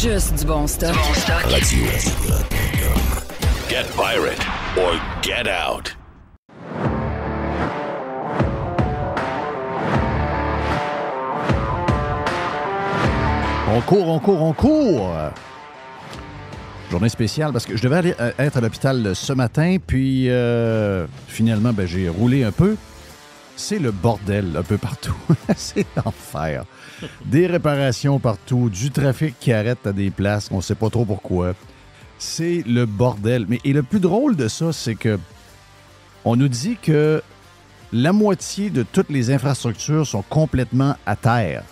Juste du bon stuff. stock. Get pirate or get out. On court, on court, on court. Journée spéciale parce que je devais euh, être à l'hôpital ce matin, puis euh, finalement, ben, j'ai roulé un peu c'est le bordel un peu partout. c'est l'enfer. Des réparations partout, du trafic qui arrête à des places, on sait pas trop pourquoi. C'est le bordel. Mais et le plus drôle de ça, c'est que on nous dit que la moitié de toutes les infrastructures sont complètement à terre.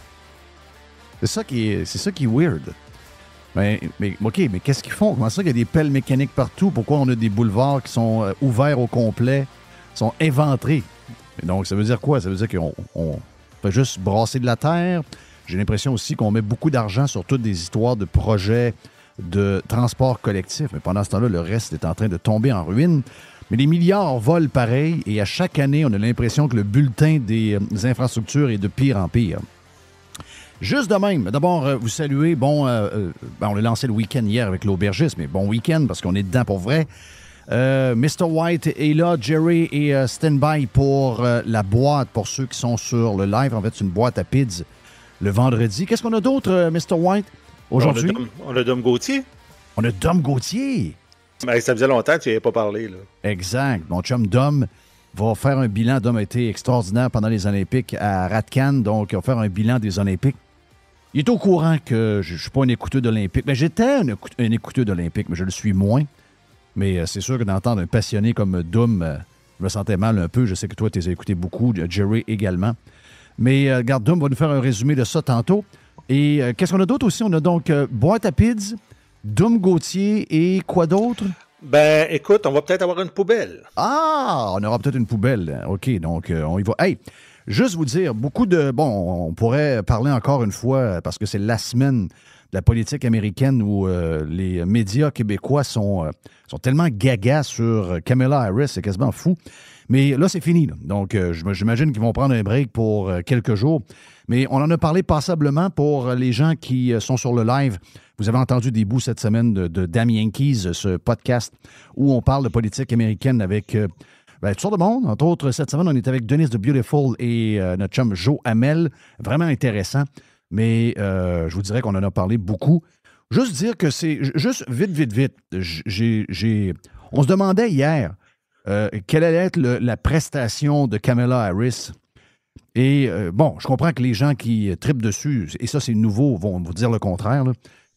C'est ça qui est, c'est ça qui weird. Mais, mais OK, mais qu'est-ce qu'ils font? Comment ça qu'il y a des pelles mécaniques partout? Pourquoi on a des boulevards qui sont euh, ouverts au complet, sont éventrés donc, ça veut dire quoi? Ça veut dire qu'on peut juste brasser de la terre. J'ai l'impression aussi qu'on met beaucoup d'argent sur toutes des histoires de projets de transport collectif. Mais pendant ce temps-là, le reste est en train de tomber en ruine. Mais les milliards volent pareil et à chaque année, on a l'impression que le bulletin des euh, infrastructures est de pire en pire. Juste de même, d'abord, euh, vous saluez, bon, euh, ben, on l'a lancé le week-end hier avec l'aubergiste, mais bon week-end parce qu'on est dedans pour vrai. Euh, Mr. White est là, Jerry est euh, standby stand-by pour euh, la boîte, pour ceux qui sont sur le live. En fait, c'est une boîte à PIDS le vendredi. Qu'est-ce qu'on a d'autre, Mr. White, aujourd'hui? On, a Dom Gauthier. On a Dom Gauthier. Ben, ça faisait longtemps que tu n'y avais pas parlé. Là. Exact. Mon chum Dom va faire un bilan. Dom a été extraordinaire pendant les Olympiques à Ratcan, donc il va faire un bilan des Olympiques. Il est au courant que je ne suis pas un écouteur d'Olympique. mais ben, J'étais un, écouteur d'Olympique, mais je le suis moins. Mais euh, c'est sûr que d'entendre un passionné comme Doom, euh, je me sentais mal un peu. Je sais que toi, tu les as écoutés beaucoup, euh, Jerry également. Mais garde, Doom va nous faire un résumé de ça tantôt. Et qu'est-ce qu'on a d'autre aussi? On a donc Boîte à Doom Gauthier et quoi d'autre? Ben, écoute, on va peut-être avoir une poubelle. Ah, on aura peut-être une poubelle. OK, donc on y va. Hey, juste vous dire, beaucoup de... Bon, on pourrait parler encore une fois, parce que c'est la semaine la politique américaine où euh, les médias québécois sont, euh, sont tellement gaga sur Kamala Harris, c'est quasiment fou. Mais là, c'est fini. Donc, euh, je j'imagine qu'ils vont prendre un break pour quelques jours. Mais on en a parlé passablement pour les gens qui sont sur le live. Vous avez entendu des bouts cette semaine de, Damien Keys, ce podcast où on parle de politique américaine avec ben, le de monde. Entre autres, cette semaine, on est avec Denise de Beautiful et notre chum Joe Hamel. Vraiment intéressant mais euh, je vous dirais qu'on en a parlé beaucoup. Juste dire que c'est. Juste vite, vite, vite. on se demandait hier euh, quelle allait être la prestation de Kamala Harris. Et euh, bon, je comprends que les gens qui tripent dessus, et ça c'est nouveau, vont vous dire le contraire,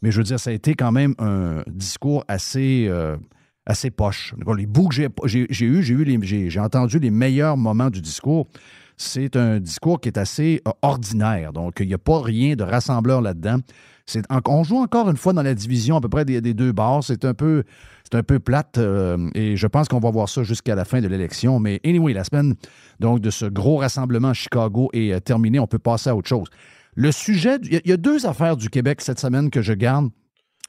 mais je veux dire, ça a été quand même un discours assez, assez poche. Les bouts que j'ai, j'ai, j'ai, eu j'ai entendu les meilleurs moments du discours c'est un discours qui est assez euh, ordinaire. Donc, il n'y a pas rien de rassembleur là-dedans. on joue encore une fois dans la division à peu près des, deux bars. C'est un peu, c'est un peu plate euh, et je pense qu'on va voir ça jusqu'à la fin de l'élection. Mais anyway, la semaine donc de ce gros rassemblement à Chicago est euh, terminée. On peut passer à autre chose. Le sujet, il y, y a deux affaires du Québec cette semaine que je garde.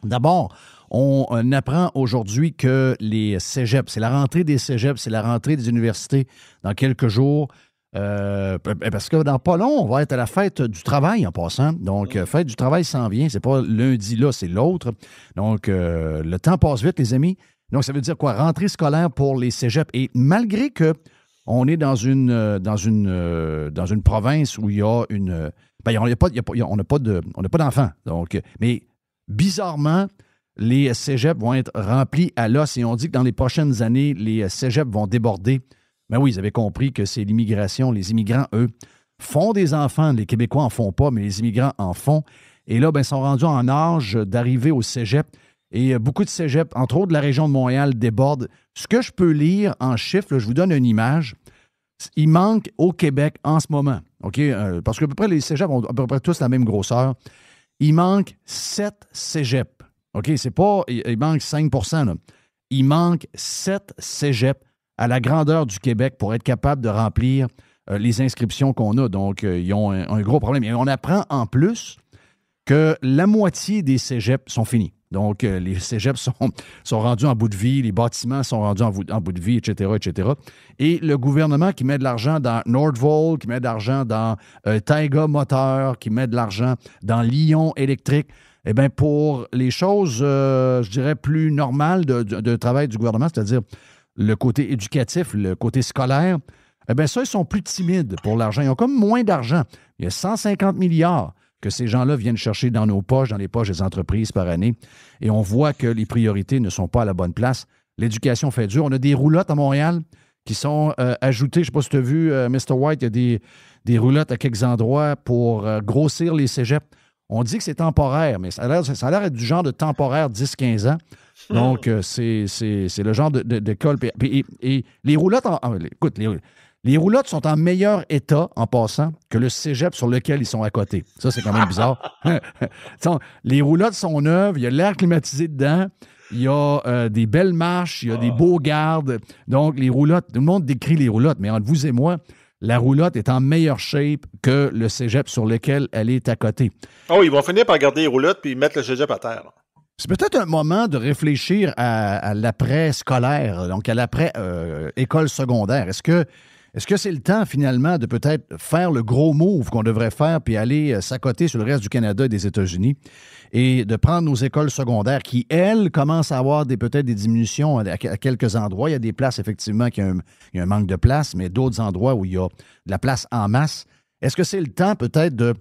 D'abord, on apprend aujourd'hui que les cégeps, c'est la rentrée des cégeps, c'est la rentrée des universités dans quelques jours. Euh, ben, parce que dans pas long, on va être à la fête du travail en passant. Donc, euh, fête du travail s'en vient. C'est pas lundi là, c'est l'autre. Donc, euh, le temps passe vite, les amis. Donc, ça veut dire quoi? Rentrée scolaire pour les cégeps. Et malgré que on est dans une, dans une, dans une province où il y a une. Ben, on n'a pas, pas d'enfants. Donc, mais bizarrement, les cégeps vont être remplis à l'os et on dit que dans les prochaines années, les cégeps vont déborder ben oui, ils avaient compris que c'est l'immigration. Les immigrants, eux, font des enfants. Les Québécois en font pas, mais les immigrants en font. Et là, ben, ils sont rendus en âge d'arriver au cégep. Et euh, beaucoup de cégeps, entre autres de la région de Montréal, débordent. Ce que je peux lire en chiffres, je vous donne une image. Il manque au Québec en ce moment, OK? Euh, parce qu'à peu près les cégeps ont à peu près tous la même grosseur. Il manque 7 cégeps. OK? C'est pas. Il, manque 5 Il manque 7 cégeps à la grandeur du Québec pour être capable de remplir euh, les inscriptions qu'on a. Donc, euh, ils ont un, gros problème. Et on apprend en plus que la moitié des cégeps sont finis. Donc, euh, les cégeps sont, sont, rendus en bout de vie, les bâtiments sont rendus en, bout de vie, etc., etc. Et le gouvernement qui met de l'argent dans Nordvol, qui met de l'argent dans Taiga Moteur, qui met de l'argent dans Lyon Électrique, eh bien, pour les choses, je dirais, plus normales de travail du gouvernement, c'est-à-dire le côté éducatif, le côté scolaire, eh bien, ça, ils sont plus timides pour l'argent. Ils ont comme moins d'argent. Il y a 150 milliards que ces gens-là viennent chercher dans nos poches, dans les poches des entreprises par année. Et on voit que les priorités ne sont pas à la bonne place. L'éducation fait dur. On a des roulottes à Montréal qui sont euh, ajoutées. Je ne sais pas si tu as vu, euh, Mr. White, il y a des, des roulottes à quelques endroits pour euh, grossir les cégeps. On dit que c'est temporaire, mais ça a l'air, ça a l'air d'être du genre de temporaire 10-15 ans. Donc, hmm. euh, c'est le genre De, col. et, les roulottes, écoute, les, roulottes sont en meilleur état, en passant, que le cégep sur lequel ils sont à côté. Ça, c'est quand même bizarre. les roulottes sont neuves, il y a l'air climatisé dedans, il y a euh, des belles marches, il y a des ah. beaux gardes. Donc, les roulottes, tout le monde décrit les roulottes, mais entre vous et moi, la roulotte est en meilleure shape que le cégep sur lequel elle est à côté. Oh, ils vont finir par garder les roulottes puis mettre le cégep à terre. C'est peut-être un moment de réfléchir à, l'après-scolaire, donc à l'après-école secondaire. Est-ce que est-ce que c'est le temps finalement de peut-être faire le gros move qu'on devrait faire puis aller euh, s'accoter sur le reste du Canada et des États-Unis et de prendre nos écoles secondaires qui, elles, commencent à avoir des, peut-être des diminutions à, quelques endroits. Il y a des places, effectivement, qui a un manque de place, mais d'autres endroits où il y a de la place en masse. Est-ce que c'est le temps peut-être de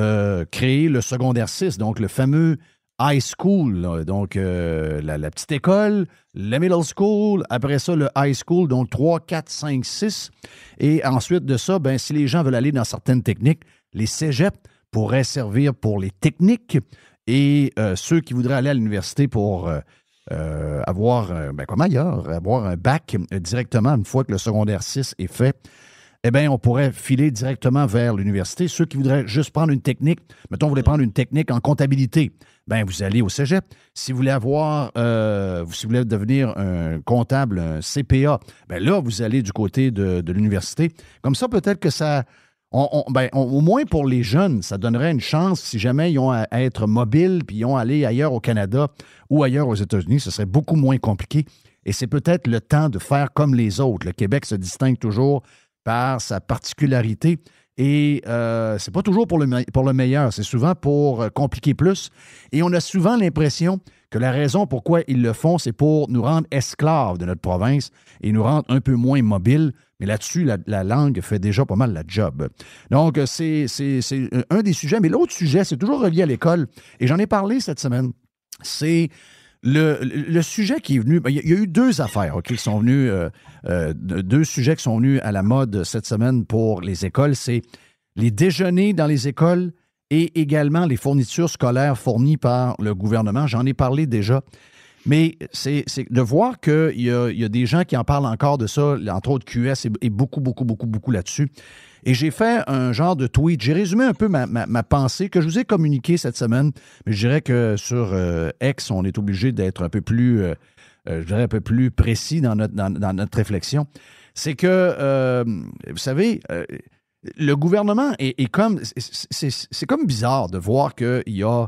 euh, créer le secondaire 6, donc le fameux high school, donc euh, la, petite école, la middle school, après ça le high school, donc 3, 4, 5, 6. Et ensuite de ça, ben, si les gens veulent aller dans certaines techniques, les cégeps pourraient servir pour les techniques et euh, ceux qui voudraient aller à l'université pour euh, avoir, ben, comme ailleurs, avoir un bac directement une fois que le secondaire 6 est fait eh bien, on pourrait filer directement vers l'université. Ceux qui voudraient juste prendre une technique, mettons, vous voulez prendre une technique en comptabilité, ben vous allez au cégep. Si vous voulez avoir, euh, si vous voulez devenir un comptable, un CPA, bien là, vous allez du côté de, l'université. Comme ça, peut-être que ça. Ben, au moins pour les jeunes, ça donnerait une chance si jamais ils ont à, à être mobiles puis ils ont à aller ailleurs au Canada ou ailleurs aux États-Unis. Ce serait beaucoup moins compliqué. Et c'est peut-être le temps de faire comme les autres. Le Québec se distingue toujours par sa particularité. Et euh, c'est pas toujours pour le, pour le meilleur, c'est souvent pour euh, compliquer plus. Et on a souvent l'impression que la raison pourquoi ils le font, c'est pour nous rendre esclaves de notre province et nous rendre un peu moins mobiles. Mais là-dessus, la, la, langue fait déjà pas mal la job. Donc, c'est un des sujets. Mais l'autre sujet, c'est toujours relié à l'école. Et j'en ai parlé cette semaine. C'est le, sujet qui est venu, ben, il y, a eu deux affaires qui sont venues, euh, euh, deux sujets qui sont venus à la mode cette semaine pour les écoles, c'est les déjeuners dans les écoles et également les fournitures scolaires fournies par le gouvernement. J'en ai parlé déjà. Mais c'est de voir qu'il y, y, a des gens qui en parlent encore de ça, entre autres QS et beaucoup, beaucoup, beaucoup, beaucoup là-dessus. Et j'ai fait un genre de tweet. J'ai résumé un peu ma, pensée que je vous ai communiquée cette semaine. Mais je dirais que sur euh, X, on est obligé d'être un peu plus, euh, euh, un peu plus précis dans notre, dans, notre réflexion. C'est que, vous savez, le gouvernement est, est comme. C'est comme bizarre de voir qu'il y a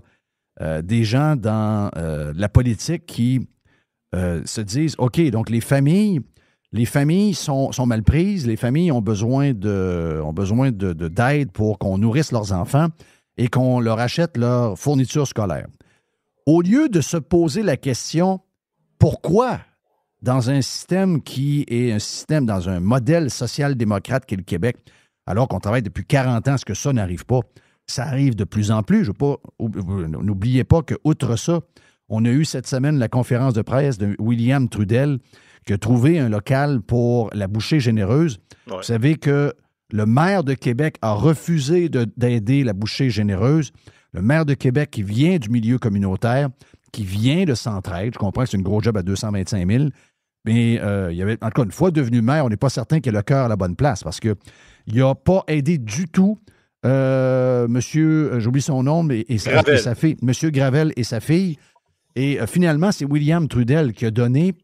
des gens dans la politique qui se disent OK, donc les familles les familles sont, mal prises, les familles ont besoin de ont besoin de, d'aide pour qu'on nourrisse leurs enfants et qu'on leur achète leur fourniture scolaire. Au lieu de se poser la question pourquoi dans un système qui est un système dans un modèle social-démocrate qu'est le Québec, alors qu'on travaille depuis 40 ans, ce que ça n'arrive pas, ça arrive de plus en plus. Je n'oubliez pas que outre ça, on a eu cette semaine la conférence de presse de William Trudel a trouver un local pour la bouchée généreuse. Vous savez que le maire de Québec a refusé d'aider la bouchée généreuse. Le maire de Québec qui vient du milieu communautaire, qui vient de s'entraide, je comprends que c'est une grosse job à 225 000, mais euh, il y avait, en tout cas, une fois devenu maire, on n'est pas certain qu'il ait le cœur à la bonne place parce qu'il n'a pas aidé du tout M. Euh, monsieur, euh, j'oublie son nom, mais et monsieur Gravel et sa fille. Et finalement, c'est William Trudel qui a donné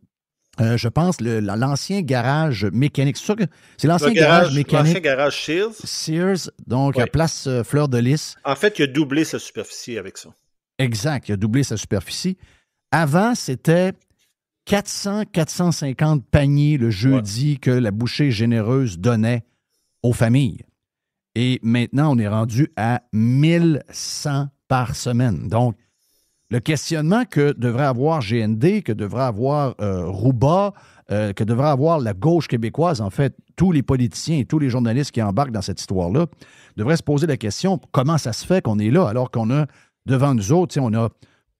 euh, je pense, l'ancien garage mécanique. C'est l'ancien garage, mécanique. L'ancien garage Sears. Sears, donc à Place euh, Fleur de Lys. En fait, il a doublé sa superficie avec ça. Exact, il a doublé sa superficie. Avant, c'était 400-450 paniers le jeudi que la bouchée généreuse donnait aux familles. Et maintenant, on est rendu à 1100 par semaine. Donc, le questionnement que devrait avoir GND, que devrait avoir Roubaix, euh, Rouba, euh, que devrait avoir la gauche québécoise, en fait, tous les politiciens et tous les journalistes qui embarquent dans cette histoire-là, devraient se poser la question comment ça se fait qu'on est là alors qu'on a devant nous autres, on a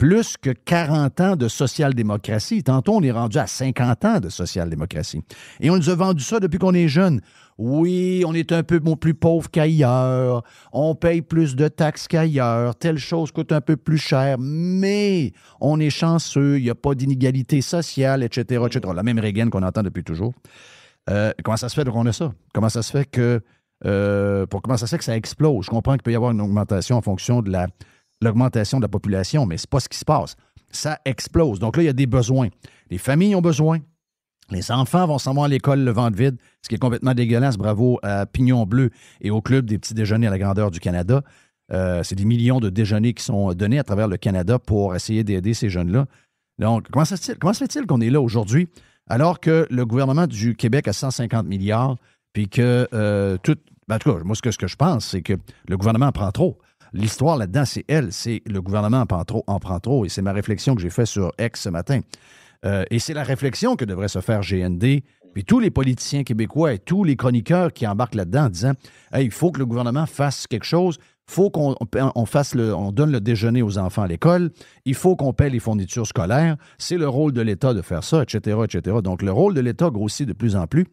plus que 40 ans de social-démocratie. Tantôt, on est rendu à 50 ans de social-démocratie. Et on nous a vendu ça depuis qu'on est jeune. Oui, on est un peu plus pauvre qu'ailleurs, on paye plus de taxes qu'ailleurs, telle chose coûte un peu plus cher, mais on est chanceux, il n'y a pas d'inégalité sociale, etc., etc. La même Reagan qu'on entend depuis toujours. Euh, comment ça se fait qu'on a ça? Comment ça se fait que euh, pour comment ça se fait que ça explose? Je comprends qu'il peut y avoir une augmentation en fonction de la, l'augmentation de la population, mais ce n'est pas ce qui se passe. Ça explose. Donc là, il y a des besoins. Les familles ont besoin. Les enfants vont s'en à l'école le ventre vide, ce qui est complètement dégueulasse. Bravo à Pignon Bleu et au Club des petits déjeuners à la grandeur du Canada. Euh, c'est des millions de déjeuners qui sont donnés à travers le Canada pour essayer d'aider ces jeunes-là. Donc, comment se fait-il qu'on est là aujourd'hui alors que le gouvernement du Québec a 150 milliards, puis que euh, tout... Ben, en tout cas, moi, ce que, je pense, c'est que le gouvernement prend trop. L'histoire là-dedans, c'est elle, c'est le gouvernement en prend trop, en prend trop, et c'est ma réflexion que j'ai faite sur X ce matin. Euh, et c'est la réflexion que devrait se faire GND, puis tous les politiciens québécois et tous les chroniqueurs qui embarquent là-dedans en disant il faut que le gouvernement fasse quelque chose, il faut qu'on on fasse le, on donne le déjeuner aux enfants à l'école, il faut qu'on paie les fournitures scolaires, c'est le rôle de l'État de faire ça, etc., etc. Donc le rôle de l'État grossit de plus en plus.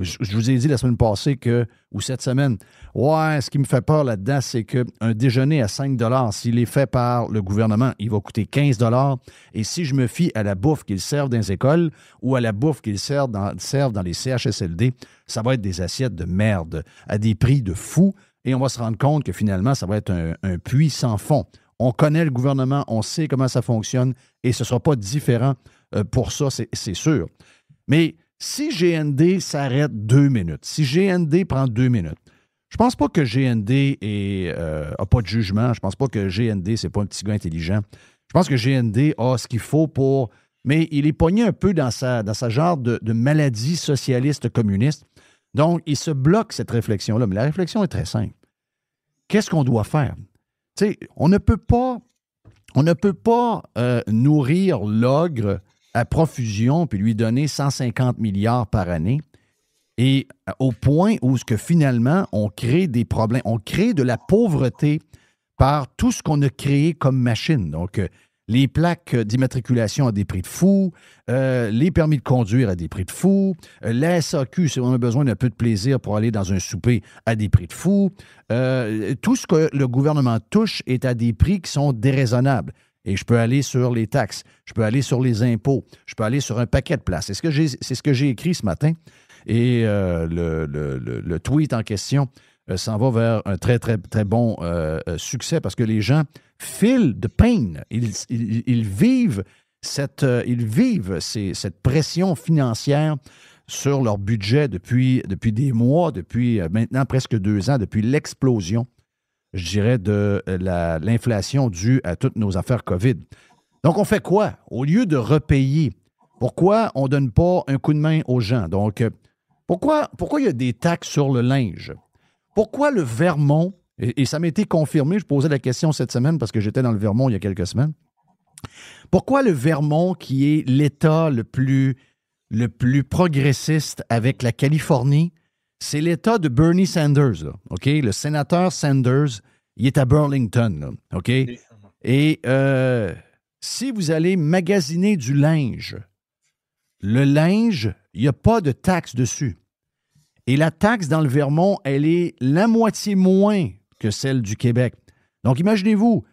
Je, vous ai dit la semaine passée que, ou cette semaine, ouais, ce qui me fait peur là-dedans, c'est qu'un déjeuner à 5 s'il est fait par le gouvernement, il va coûter 15 Et si je me fie à la bouffe qu'ils servent dans les écoles ou à la bouffe qu'ils servent dans, servent dans les CHSLD, ça va être des assiettes de merde, à des prix de fou. Et on va se rendre compte que finalement, ça va être un, un puits sans fond. On connaît le gouvernement, on sait comment ça fonctionne et ce ne sera pas différent euh, pour ça, c'est sûr. Mais si GND s'arrête deux minutes, si GND prend deux minutes, je pense pas que GND n'a euh, pas de jugement. Je pense pas que GND, c'est pas un petit gars intelligent. Je pense que GND a ce qu'il faut pour. Mais il est poigné un peu dans sa, dans sa genre de, maladie socialiste communiste. Donc, il se bloque cette réflexion-là. Mais la réflexion est très simple. Qu'est-ce qu'on doit faire? Tu sais, on ne peut pas, on ne peut pas euh, nourrir l'ogre à profusion puis lui donner 150 milliards par année. Et euh, au point où ce que finalement on crée des problèmes, on crée de la pauvreté par tout ce qu'on a créé comme machine. Donc euh, les plaques d'immatriculation à des prix de fou, euh, les permis de conduire à des prix de fou, la SAQ, si on a besoin d'un peu de plaisir pour aller dans un souper, à des prix de fou. tout ce que le gouvernement touche est à des prix qui sont déraisonnables. Et je peux aller sur les taxes, je peux aller sur les impôts, je peux aller sur un paquet de places. C'est ce que j'ai, écrit ce matin. Et euh, le, tweet en question euh, s'en va vers un très, très, très bon euh, succès parce que les gens filent de peine. Ils, vivent, cette, ils vivent cette pression financière sur leur budget depuis, depuis des mois, depuis maintenant presque deux ans, depuis l'explosion je dirais, de euh, l'inflation due à toutes nos affaires COVID. Donc, on fait quoi? Au lieu de repayer, pourquoi on ne donne pas un coup de main aux gens? Donc, euh, pourquoi, pourquoi il y a des taxes sur le linge? Pourquoi le Vermont, et, ça m'a été confirmé, je posais la question cette semaine parce que j'étais dans le Vermont il y a quelques semaines, pourquoi le Vermont, qui est l'État le plus, le plus progressiste avec la Californie, c'est l'État de Bernie Sanders, OK? Le sénateur Sanders, il est à Burlington, OK? Et euh, si vous allez magasiner du linge, le linge, il n'y a pas de taxe dessus. Et la taxe dans le Vermont, elle est la moitié moins que celle du Québec. Donc imaginez-vous,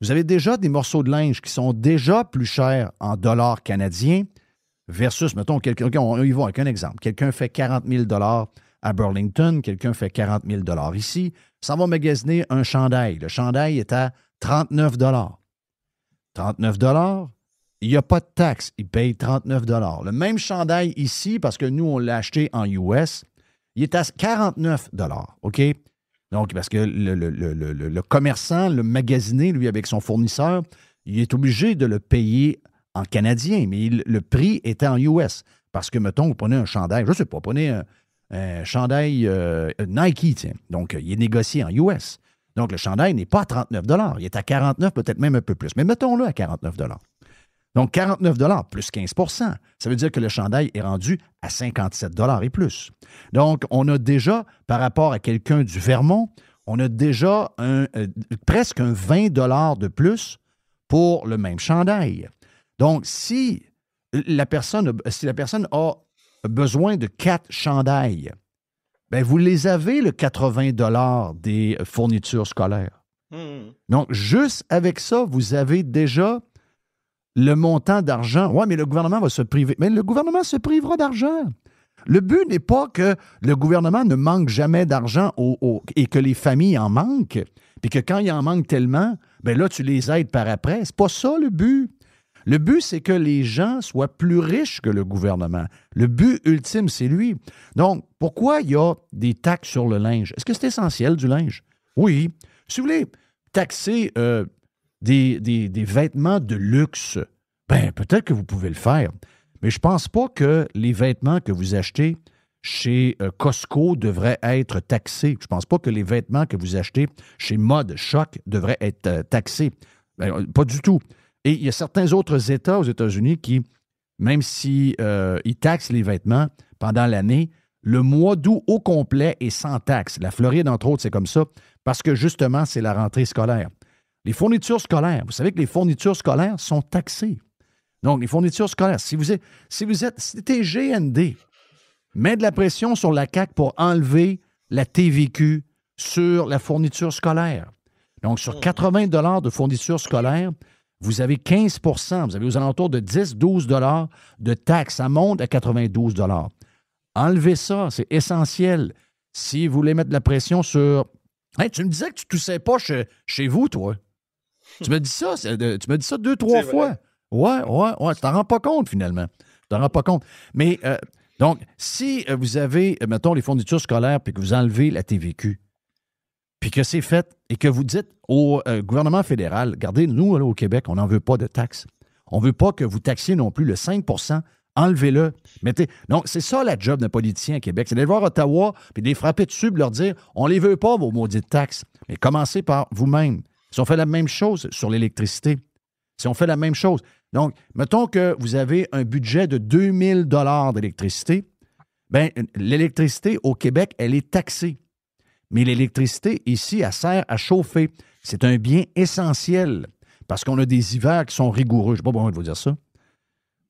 vous avez déjà des morceaux de linge qui sont déjà plus chers en dollars canadiens versus, mettons, quelqu'un, on y va avec un exemple. Quelqu'un fait 40 000 dollars à Burlington, quelqu'un fait 40 000 ici, ça va magasiner un chandail. Le chandail est à 39 39 il n'y a pas de taxe, il paye 39 Le même chandail ici, parce que nous, on l'a acheté en US, il est à 49 OK? Donc, parce que le, le, commerçant, le magasiné, lui, avec son fournisseur, il est obligé de le payer en canadien, mais le prix était en US. Parce que, mettons, vous prenez un chandail, je ne sais pas, prenez un, un euh, chandail euh, Nike, tiens. Donc, euh, il est négocié en US. Donc, le chandail n'est pas à 39 Il est à 49 peut-être même un peu plus. Mais mettons-le à 49 Donc, 49 plus 15 Ça veut dire que le chandail est rendu à 57 et plus. Donc, on a déjà, par rapport à quelqu'un du Vermont, on a déjà presque un 20 de plus pour le même chandail. Donc, si la personne, si la personne a besoin de quatre chandails. Ben, vous les avez, le 80 des fournitures scolaires. Hmm. Donc, juste avec ça, vous avez déjà le montant d'argent. Oui, mais le gouvernement va se priver. Mais le gouvernement se privera d'argent. Le but n'est pas que le gouvernement ne manque jamais d'argent et que les familles en manquent, puis que quand il en manque tellement, ben là, tu les aides par après. C'est pas ça le but. Le but, c'est que les gens soient plus riches que le gouvernement. Le but ultime, c'est lui. Donc, pourquoi il y a des taxes sur le linge? Est-ce que c'est essentiel du linge? Oui. Si vous voulez taxer euh, des, vêtements de luxe, ben peut-être que vous pouvez le faire. Mais je ne pense pas que les vêtements que vous achetez chez euh, Costco devraient être taxés. Je ne pense pas que les vêtements que vous achetez chez Mode Choc devraient être euh, taxés. Ben, pas du tout. Et il y a certains autres États aux États-Unis qui, même s'ils si, euh, taxent les vêtements pendant l'année, le mois d'août au complet est sans taxe. La Floride, entre autres, c'est comme ça, parce que justement, c'est la rentrée scolaire. Les fournitures scolaires, vous savez que les fournitures scolaires sont taxées. Donc, les fournitures scolaires, si vous êtes, si vous êtes, si GND, mets de la pression sur la CAC pour enlever la TVQ sur la fourniture scolaire. Donc, sur 80 mmh. de fournitures scolaires vous avez 15 vous avez aux alentours de 10-12 de taxes. Ça monte à 92 Enlevez ça, c'est essentiel. Si vous voulez mettre la pression sur. tu me disais que tu toussais pas chez, vous, toi. tu me dis ça, euh, tu me dis ça deux, trois fois. Ouais, ouais, ouais. Tu t'en rends pas compte, finalement. Tu t'en rends pas compte. Mais euh, donc, si euh, vous avez, mettons, les fournitures scolaires puis que vous enlevez la TVQ, puis que c'est fait et que vous dites au euh, gouvernement fédéral, regardez, nous, au Québec, on n'en veut pas de taxes. On ne veut pas que vous taxiez non plus le 5 enlevez-le. Mettez. Donc c'est ça la job d'un politicien à Québec, c'est d'aller voir Ottawa puis de les frapper dessus, de leur dire on ne les veut pas, vos maudites taxes. Mais commencez par vous-même. Si on fait la même chose sur l'électricité, si on fait la même chose. Donc, mettons que vous avez un budget de 2000 dollars d'électricité, bien, l'électricité au Québec, elle est taxée. Mais l'électricité, ici, elle sert à chauffer. C'est un bien essentiel parce qu'on a des hivers qui sont rigoureux. Je ne pas bon de vous dire ça.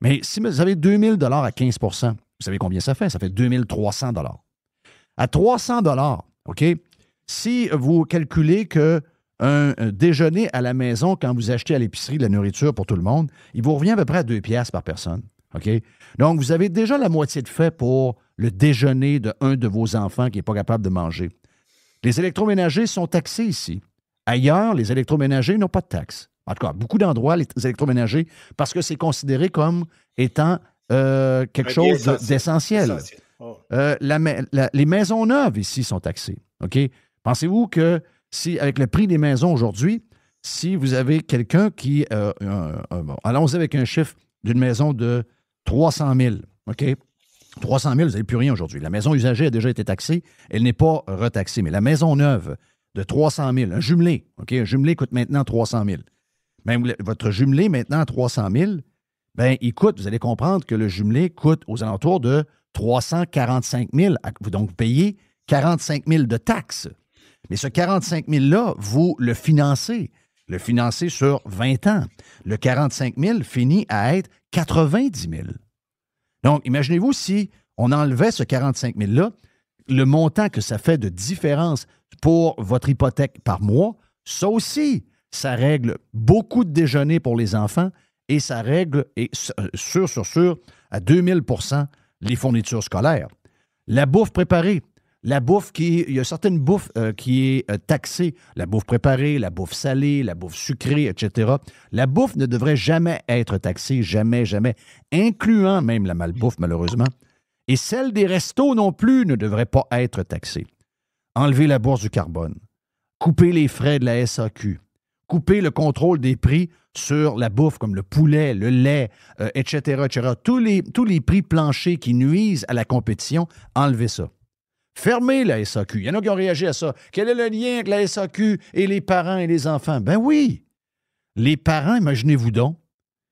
Mais si vous avez 2000 à 15 vous savez combien ça fait? Ça fait 2300 À 300 OK? Si vous calculez que un déjeuner à la maison quand vous achetez à l'épicerie de la nourriture pour tout le monde, il vous revient à peu près à 2 piastres par personne. OK? Donc, vous avez déjà la moitié de fait pour le déjeuner de de vos enfants qui n'est pas capable de manger. Les électroménagers sont taxés ici. Ailleurs, les électroménagers n'ont pas de taxes. En tout cas, beaucoup d'endroits, les électroménagers, parce que c'est considéré comme étant euh, quelque chose d'essentiel. Oh. Euh, les maisons neuves ici sont taxées. OK? Pensez-vous que si, avec le prix des maisons aujourd'hui, si vous avez quelqu'un qui. Euh, allons-y avec un chiffre d'une maison de 300 000. OK? 300 000, vous n'avez plus rien aujourd'hui. La maison usagée a déjà été taxée. Elle n'est pas retaxée. Mais la maison neuve de 300 000, un jumelé, un jumelé coûte maintenant 300 000. Même votre jumelé maintenant à 300 000, ben, il coûte, vous allez comprendre que le jumelé coûte aux alentours de 345 000. Donc, vous payez 45 000 de taxes. Mais ce 45 000-là, vous le financez. Le financez sur 20 ans. Le 45 000 finit à être 90 000. Donc, imaginez-vous si on enlevait ce 45 000-là, le montant que ça fait de différence pour votre hypothèque par mois, ça aussi, ça règle beaucoup de déjeuners pour les enfants et ça règle, et sûr, euh, sûr, sûr, à 2000 les fournitures scolaires. La bouffe préparée, la bouffe qui. Il y a certaines bouffes euh, qui est euh, taxée. La bouffe préparée, la bouffe salée, la bouffe sucrée, etc. La bouffe ne devrait jamais être taxée, jamais, jamais, incluant même la malbouffe, malheureusement. Et celle des restos non plus ne devrait pas être taxée. Enlever la bourse du carbone, couper les frais de la SAQ, couper le contrôle des prix sur la bouffe comme le poulet, le lait, etc., euh, etc. Tous les, tous les prix planchers qui nuisent à la compétition, enlever ça. Fermez la SAQ. Il y en a qui ont réagi à ça. Quel est le lien avec la SAQ et les parents et les enfants? Ben oui! Les parents, imaginez-vous donc,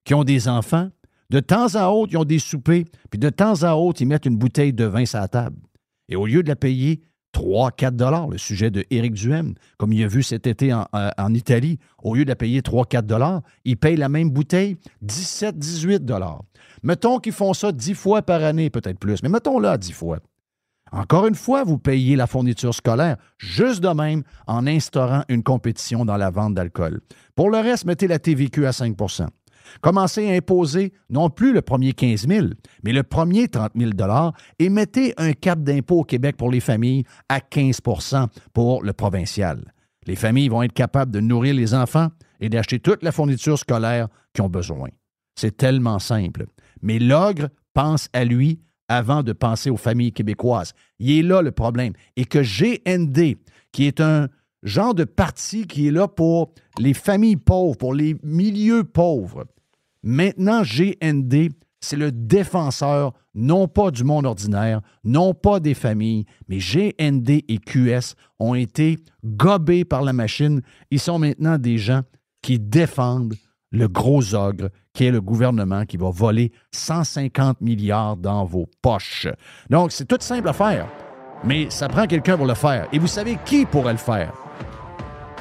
qui ont des enfants, de temps à autre, ils ont des soupers, puis de temps à autre, ils mettent une bouteille de vin sur la table. Et au lieu de la payer 3-4 dollars, le sujet de Éric Duhem, comme il a vu cet été en, euh, Italie, au lieu de la payer 3-4 dollars, ils payent la même bouteille 17-18 dollars. Mettons qu'ils font ça 10 fois par année, peut-être plus, mais mettons là 10 fois. Encore une fois, vous payez la fourniture scolaire, juste de même, en instaurant une compétition dans la vente d'alcool. Pour le reste, mettez la TVQ à 5 Commencez à imposer non plus le premier 15 000, mais le premier 30 000 et mettez un cap d'impôt au Québec pour les familles à 15 pour le provincial. Les familles vont être capables de nourrir les enfants et d'acheter toute la fourniture scolaire qu'ils ont besoin. C'est tellement simple. Mais l'ogre pense à lui avant de penser aux familles québécoises. Il est là le problème. Et que GND, qui est un genre de parti qui est là pour les familles pauvres, pour les milieux pauvres, maintenant GND, c'est le défenseur, non pas du monde ordinaire, non pas des familles, mais GND et QS ont été gobés par la machine. Ils sont maintenant des gens qui défendent le gros ogre qui est le gouvernement qui va voler 150 milliards dans vos poches. Donc, c'est toute simple à faire, mais ça prend quelqu'un pour le faire. Et vous savez qui pourrait le faire?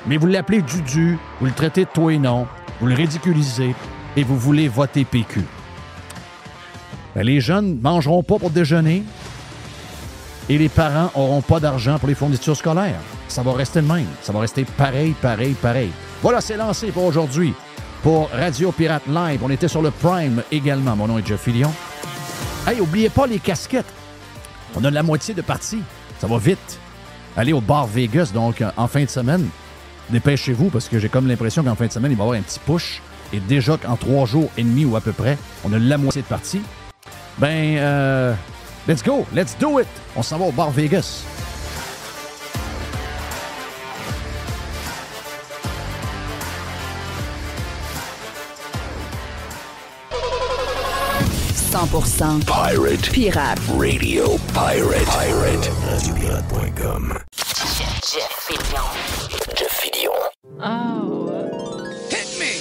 Mais vous l'appelez Dudu, vous le traitez de toi et non, vous le ridiculisez et vous voulez voter PQ. Ben, les jeunes ne mangeront pas pour déjeuner et les parents n'auront pas d'argent pour les fournitures scolaires. Ça va rester le même. Ça va rester pareil, pareil, pareil. Voilà, c'est lancé pour aujourd'hui pour Radio Pirate Live. On était sur le Prime également. Mon nom est Jeff Fillion. Hey, oubliez pas les casquettes. On a la moitié de partie. Ça va vite. Allez au bar Vegas, donc, euh, en fin de semaine. Dépêchez-vous parce que j'ai comme l'impression qu'en fin de semaine, il va y avoir un petit push. Et déjà qu'en trois jours et demi ou à peu près, on a la moitié de partie. Ben, euh, let's go, let's do it. On s'en va au bar Vegas. 100% Pirate. Pirate. Radio Pirate. Pirate. radio.com. Jeff Jeff Oh. Hit me!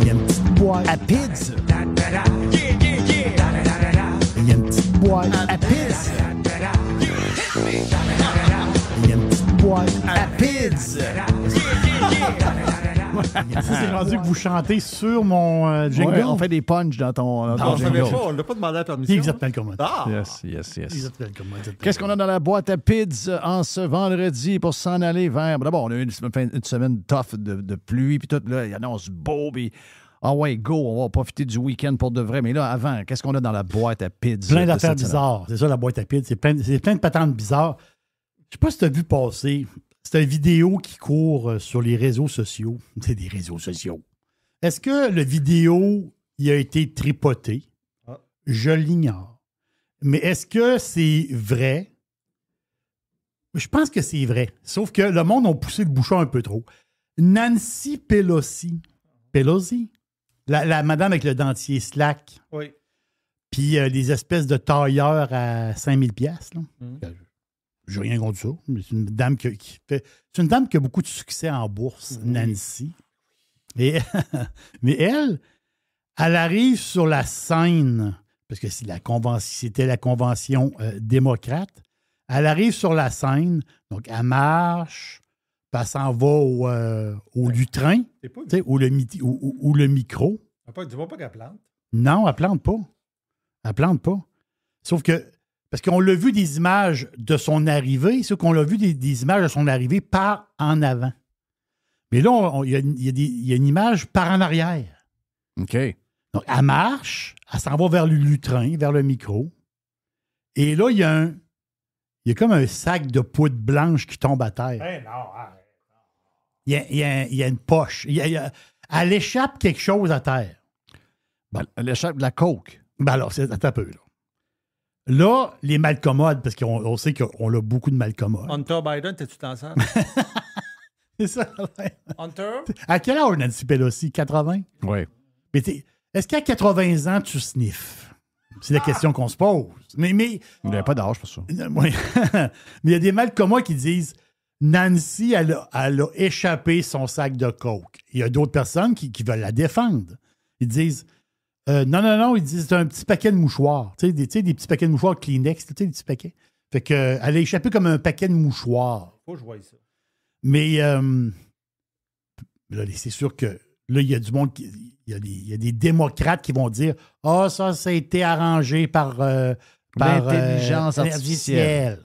Il petite boîte à c'est rendu que vous chantez sur mon euh, jingle. on fait des punches dans ton, jingle. Pas, on l'a pas demandé la permission. Exactement comme ah! Yes, yes, yes. Qu'est-ce qu'on a dans la boîte à pids euh, en ce vendredi pour s'en aller vers. D'abord, on a eu une, semaine tough de, de pluie, puis tout. Là, il annonce beau, puis. Ah ouais, go, on va profiter du week-end pour de vrai. Mais là, avant, qu'est-ce qu'on a dans la boîte à pids? Plein euh, d'affaires bizarres. C'est ça, la boîte à pids. C'est plein, plein de patentes bizarres. Je sais pas si tu as vu passer. C'est une vidéo qui court euh, sur les réseaux sociaux. C'est des réseaux sociaux. Est-ce que le vidéo a été tripoté? Ah. Je l'ignore. Mais est-ce que c'est vrai? Je pense que c'est vrai. Sauf que le monde a poussé le bouchon un peu trop. Nancy Pelosi. Pelosi? La, madame avec le dentier slack. Oui. Puis euh, les espèces de tailleurs à 5000 pièces. J'ai rien contre ça, mais c'est une dame qui, fait. C'est une dame qui a beaucoup de succès en bourse, Nancy. mais elle, elle arrive sur la scène, parce que c'était la, convention, la euh, convention démocrate. Elle arrive sur la scène, donc elle marche, passe elle s'en va au, euh, au lutrin, ou le, ou, le micro. Tu ah, vois pas qu'elle plante? Non, elle plante pas. Elle plante pas. Sauf que parce qu'on l'a vu des images de son arrivée, c'est qu'on l'a vu des, images de son arrivée par en avant. Mais là, il y, a une image par en arrière. OK. Donc, elle marche, elle s'en va vers le lutrin, vers le micro. Et là, il y a un. Il y a comme un sac de poudre blanche qui tombe à terre. Eh non, Il y, a, une poche. elle échappe quelque chose à terre. Ben, elle échappe de la coke. Ben alors, c'est un peu. Là. Là, les malcommodes, parce qu'on sait qu'on a beaucoup de malcommodes. Hunter Biden, t'es-tu dans ça? C'est ça, Hunter? À quel âge, Nancy Pelosi? 80? Oui. Mais est-ce qu'à 80 ans, tu sniffes? C'est la question qu'on se pose. Mais, mais, il n'y a pas d'âge pour ça. Euh, mais il y a des malcommodes qui disent Nancy, elle a, échappé son sac de coke. Il y a d'autres personnes qui, qui veulent la défendre. Ils disent euh, non, non, non, ils disent c'est un petit paquet de mouchoirs. Tu sais, des, petits paquets de mouchoirs Kleenex, tu sais, des petits paquets. Fait que, euh, elle a échappé comme un paquet de mouchoirs. Faut que je ça. Mais euh, là, c'est sûr que là, il y a du monde Il y, a des, démocrates qui vont dire Ah, ça, ça a été arrangé par, l'intelligence artificielle.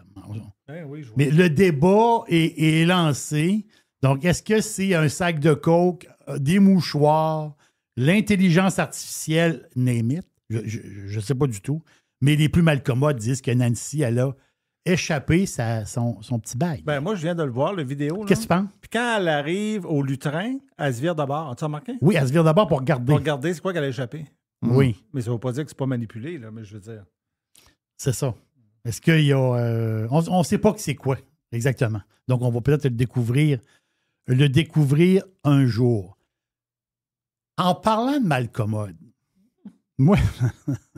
Ben Mais le débat est lancé. Donc, est-ce que c'est un sac de coke, des mouchoirs, l'intelligence artificielle, name je ne sais pas du tout, mais les plus malcommodes disent que Nancy, elle a échappé sa, son, petit bail. Ben, moi, je viens de le voir, le vidéo. Qu'est-ce que tu penses? Puis quand elle arrive au lutrin, elle se vire d'abord. as remarqué? Oui, elle se vire d'abord pour regarder. Pour regarder, c'est quoi qu'elle a échappé? Mm. Oui. Mais ça ne veut pas dire que n'est pas manipulé, là, mais je veux dire. C'est ça. Est-ce qu'il y a. Euh, on ne sait pas que c'est quoi exactement. Donc, on va peut-être le découvrir, le découvrir un jour. En parlant de malcommode, moi,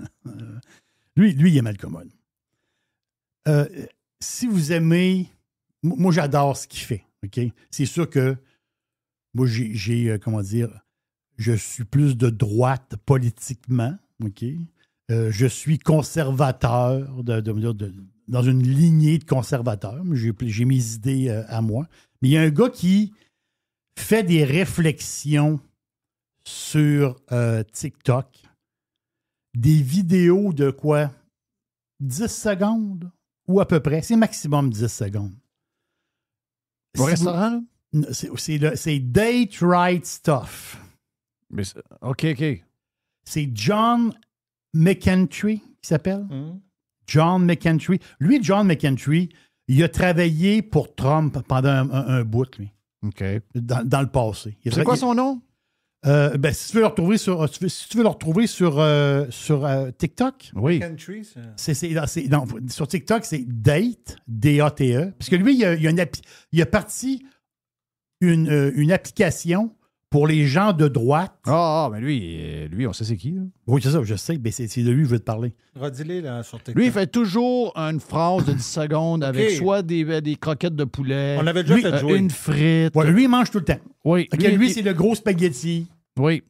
lui, lui, il est malcommode. Euh, si vous aimez, moi, j'adore ce qu'il fait. OK? C'est sûr que moi, j'ai, euh, comment dire, je suis plus de droite politiquement. OK? Euh, je suis conservateur, de, dans une lignée de conservateurs. J'ai mes idées à moi. Mais il y a un gars qui fait des réflexions sur euh, TikTok des vidéos de quoi? 10 secondes ou à peu près. C'est maximum 10 secondes. Au restaurant, C'est Date Right Stuff. OK, OK. C'est John McEntry qui s'appelle. Hmm. John McEntry. Lui, John McEntry, il a travaillé pour Trump pendant un, bout, lui. OK. Dans, dans le passé. C'est quoi son nom? Euh, ben, si tu veux le retrouver sur, euh, si tu veux, le retrouver sur, euh, sur euh, TikTok. Oui. Euh. C'est, c'est, c'est, non, sur TikTok, c'est Date, D-A-T-E. Parce que lui, il a, il a, une, il a parti une, euh, une application pour les gens de droite. Ah, mais ah, ben lui, euh, lui, on sait c'est qui. Oui, c'est ça, je sais, mais c'est de lui que je veux te parler. redis le là sur TikTok. Lui, il fait toujours une phrase de 10 secondes avec soit des, euh, des, croquettes de poulet. On euh, Une frite. lui, il mange tout le temps. Oui. lui, c'est le gros spaghetti. Oui.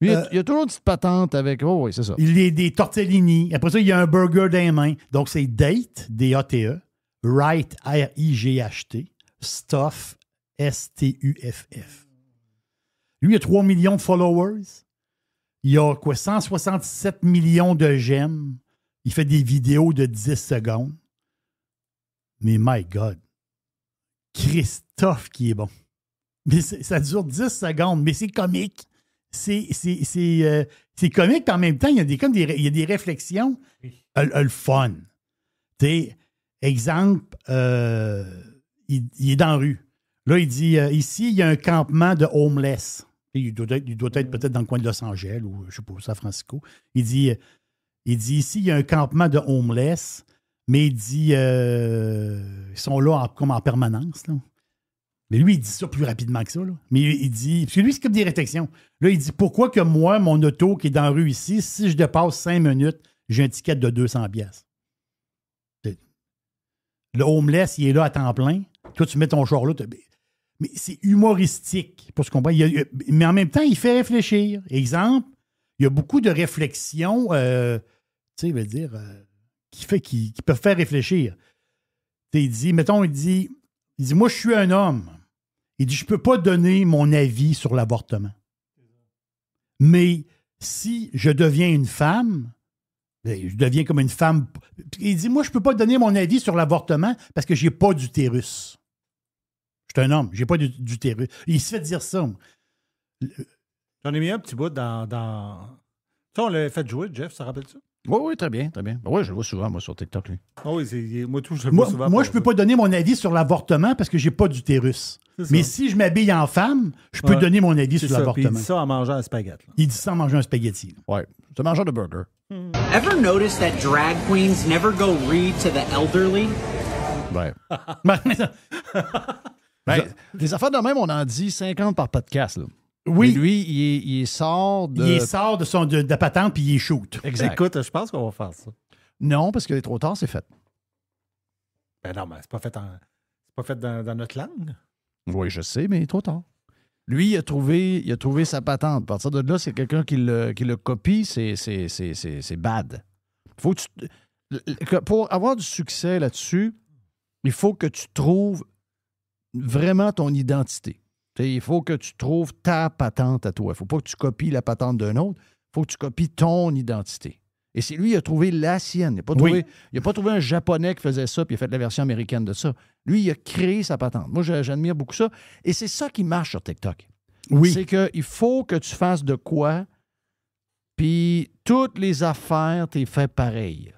il y a toujours une petite patente avec. Oh, oui, c'est ça. Il est des tortellini. Après ça, il y a un burger dans les mains. Donc, c'est Date, D-A-T-E, Right, R-I-G-H-T, Stuff, S-T-U-F-F. f f lui, a 3 millions de followers. Il a quoi, 167 millions de j'aime. Il fait des vidéos de 10 secondes. Mais my God, Christophe qui est bon. Mais ça dure 10 secondes, mais c'est comique. C'est euh, comique, en même temps, il y a des, comme des, il y a réflexions. Euh, euh, le, fun. exemple, euh, il, est dans la rue. Là, il dit ici, il y a un campement de homeless. Il doit être, mm. peut-être dans le coin de Los Angeles ou je sais pas, San Francisco. Il dit, euh, il dit ici, il y a un campement de homeless, mais il dit euh, ils sont là comme en permanence. Mais lui, il dit ça plus rapidement que ça. Mais il dit. Parce que lui, c'est comme des réflexions. Là, il dit pourquoi que moi, mon auto qui est dans la rue ici, si je dépasse cinq minutes, j'ai un ticket de 200 pièces. Le homeless, il est là à temps plein. Toi, tu mets ton char là. tu mais c'est humoristique pour ce qu'on Mais en même temps, il fait réfléchir. Exemple, il y a beaucoup de réflexions, euh, tu dire, euh, qui, fait, qui, peuvent faire réfléchir. il dit, mettons, il dit, il dit, moi, je suis un homme. Il dit, je ne peux pas donner mon avis sur l'avortement. Mais si je deviens une femme, ben, je deviens comme une femme. Il dit, moi, je ne peux pas donner mon avis sur l'avortement parce que je n'ai pas d'utérus. C'est un homme, j'ai pas du d'utérus. Il se fait dire ça. J'en ai mis un petit bout dans. Tu sais, on l'avait fait jouer, Jeff, ça rappelle ça? Oui, oui, très bien, très bien. Ben oui, je le vois souvent, moi, sur TikTok, ah oui, moi, tout, je le vois souvent. Moi, je ne peux pas donner mon avis sur l'avortement parce que j'ai pas d'utérus. Mais si je m'habille en femme, je peux donner mon avis sur l'avortement. Il dit ça en mangeant un spaghetti. Il dit ça en mangeant un spaghetti. Oui, c'est un mangeur de burger. Hmm. Ever notice that drag queens never go read to the elderly? Ouais. Ben. Ben, les ben, des affaires de même, on en dit 50 par podcast. Là. Oui. lui, il, sort de. Il sort de, son, de, patente puis il shoot. Exact. Écoute, je pense qu'on va faire ça. Non, parce qu'il est trop tard, c'est fait. Ben non, mais c'est pas fait, en... pas fait dans, notre langue. Oui, je sais, mais il est trop tard. Lui, il a trouvé, il a trouvé sa patente. À partir de là, c'est quelqu'un qui le, qui le copie, c'est bad. Faut Pour avoir du succès là-dessus, il faut que tu trouves vraiment ton identité. il faut que tu trouves ta patente à toi. Il ne faut pas que tu copies la patente d'un autre. Il faut que tu copies ton identité. Et c'est lui qui a trouvé la sienne. Il n'a pas, pas, trouvé un Japonais qui faisait ça puis a fait la version américaine de ça. Lui, il a créé sa patente. Moi, j'admire beaucoup ça. Et c'est ça qui marche sur TikTok. Oui. C'est qu'il faut que tu fasses de quoi, puis toutes les affaires, tu fait pareil.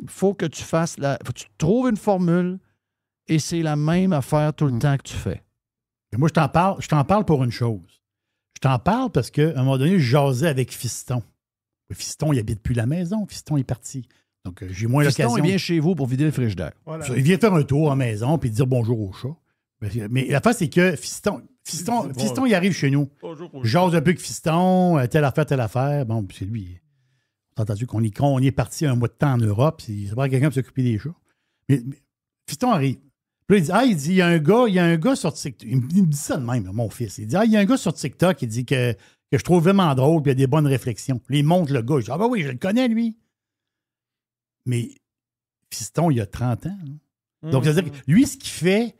Il faut que tu fasses la. Faut que tu trouves une formule, et c'est la même affaire tout le mm. temps que tu fais. moi, je t'en parle, je t'en parle pour une chose. Je t'en parle parce qu'à un moment donné, je jasais avec Fiston. Fiston, il habite plus la maison. Fiston est parti. Donc, euh, j'ai moins l'occasion. Fiston, il vient chez vous pour vider le frigidaire. Il vient faire un tour en maison puis dire bonjour au chat. Mais la face, c'est que Fiston, il arrive chez nous. Bonjour. J'ose un peu que Fiston, euh, telle affaire, telle affaire. Bon, c'est lui. On entendu qu'on est, on est parti un mois de temps en Europe. C'est pas quelqu'un qui s'occuper des chats. mais, Fiston arrive. Puis il dit, ah, il y a un gars, il y a un gars sur TikTok. Il me dit ça de même, mon fils. Il dit, ah, il y a un gars sur TikTok, qui dit que, je trouve vraiment drôle, puis il a des bonnes réflexions. il montre le gars, je dis, ah ben oui, je le connais, lui. Mais fiston, il a 30 ans. Donc, c'est-à-dire que lui, ce qu'il fait,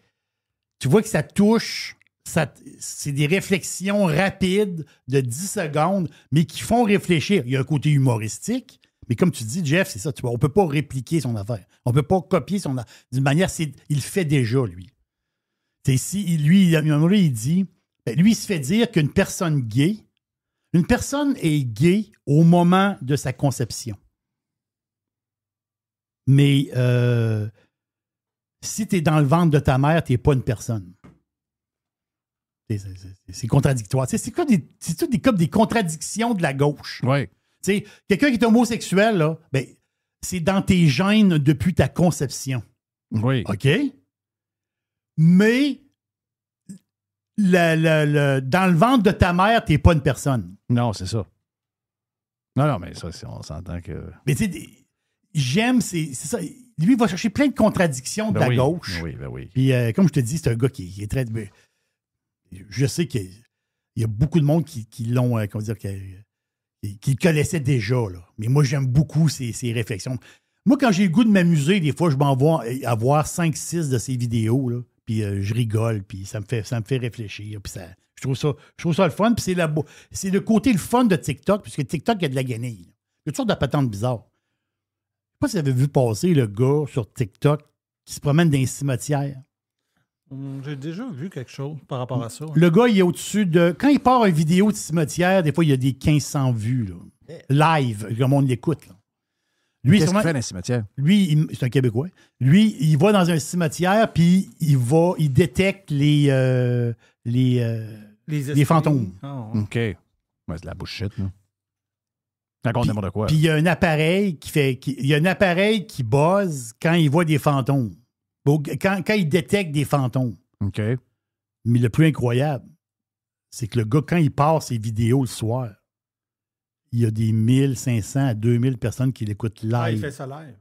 tu vois que ça touche, c'est des réflexions rapides de 10 secondes, mais qui font réfléchir. Il y a un côté humoristique, mais comme tu dis, Jeff, c'est ça, tu vois, on ne peut pas répliquer son affaire. On ne peut pas copier son affaire. D'une manière, il il fait déjà, lui. si lui, il dit, ben, lui, il se fait dire qu'une personne gay, une personne est gay au moment de sa conception. Mais euh, si tu es dans le ventre de ta mère, tu n'es pas une personne. C'est contradictoire. C'est comme, des, comme des contradictions de la gauche. Ouais sais, quelqu'un qui est homosexuel, là, ben, c'est dans tes gènes depuis ta conception. Oui. OK? Mais dans le ventre de ta mère, t'es pas une personne. Non, c'est ça. Non, non, mais ça, on s'entend que. Mais tu sais, j'aime, c'est ça. Lui, il va chercher plein de contradictions de ben la oui, gauche. Ben oui, ben oui. Puis, euh, comme je te dis, c'est un gars qui, est très. Je sais qu'il y a beaucoup de monde qui, l'ont, euh, comment dire, qui, connaissait déjà. Là. Mais moi, j'aime beaucoup ces, réflexions. Moi, quand j'ai le goût de m'amuser, des fois, je m'envoie euh, à voir 5-6 de ces vidéos, là, puis euh, je rigole, puis ça me fait, ça me fait réfléchir, puis ça, je, trouve ça, je trouve le fun, puis c'est, c'est le côté le fun de TikTok, puisque TikTok, il y a de la guenille. Il y a sortes de la patente bizarre. Je sais pas si vous avez vu passer le gars sur TikTok qui se promène dans les cimetière? Hmm, j'ai déjà vu quelque chose par rapport à ça. Le gars, il est au-dessus de. Quand il part une vidéo de cimetière, des fois, il y a des 1500 vues. Là. Eh. Live, le monde l'écoute. Lui, quest fait cimetière? Lui, c'est un Québécois. Lui, il va dans un cimetière, puis il va, il détecte les, euh, euh, les, les, fantômes. Ah, OK. c'est de la bouchette. là. Raconte de quoi. Puis il y a un appareil qui fait. Il y a un appareil qui buzz quand il voit des fantômes. Quand, il détecte des fantômes. OK. Mais le plus incroyable, c'est que le gars, quand il part ses vidéos le soir, il y a des 1500 à 2000 personnes qui l'écoutent live. Ah, il fait ça live.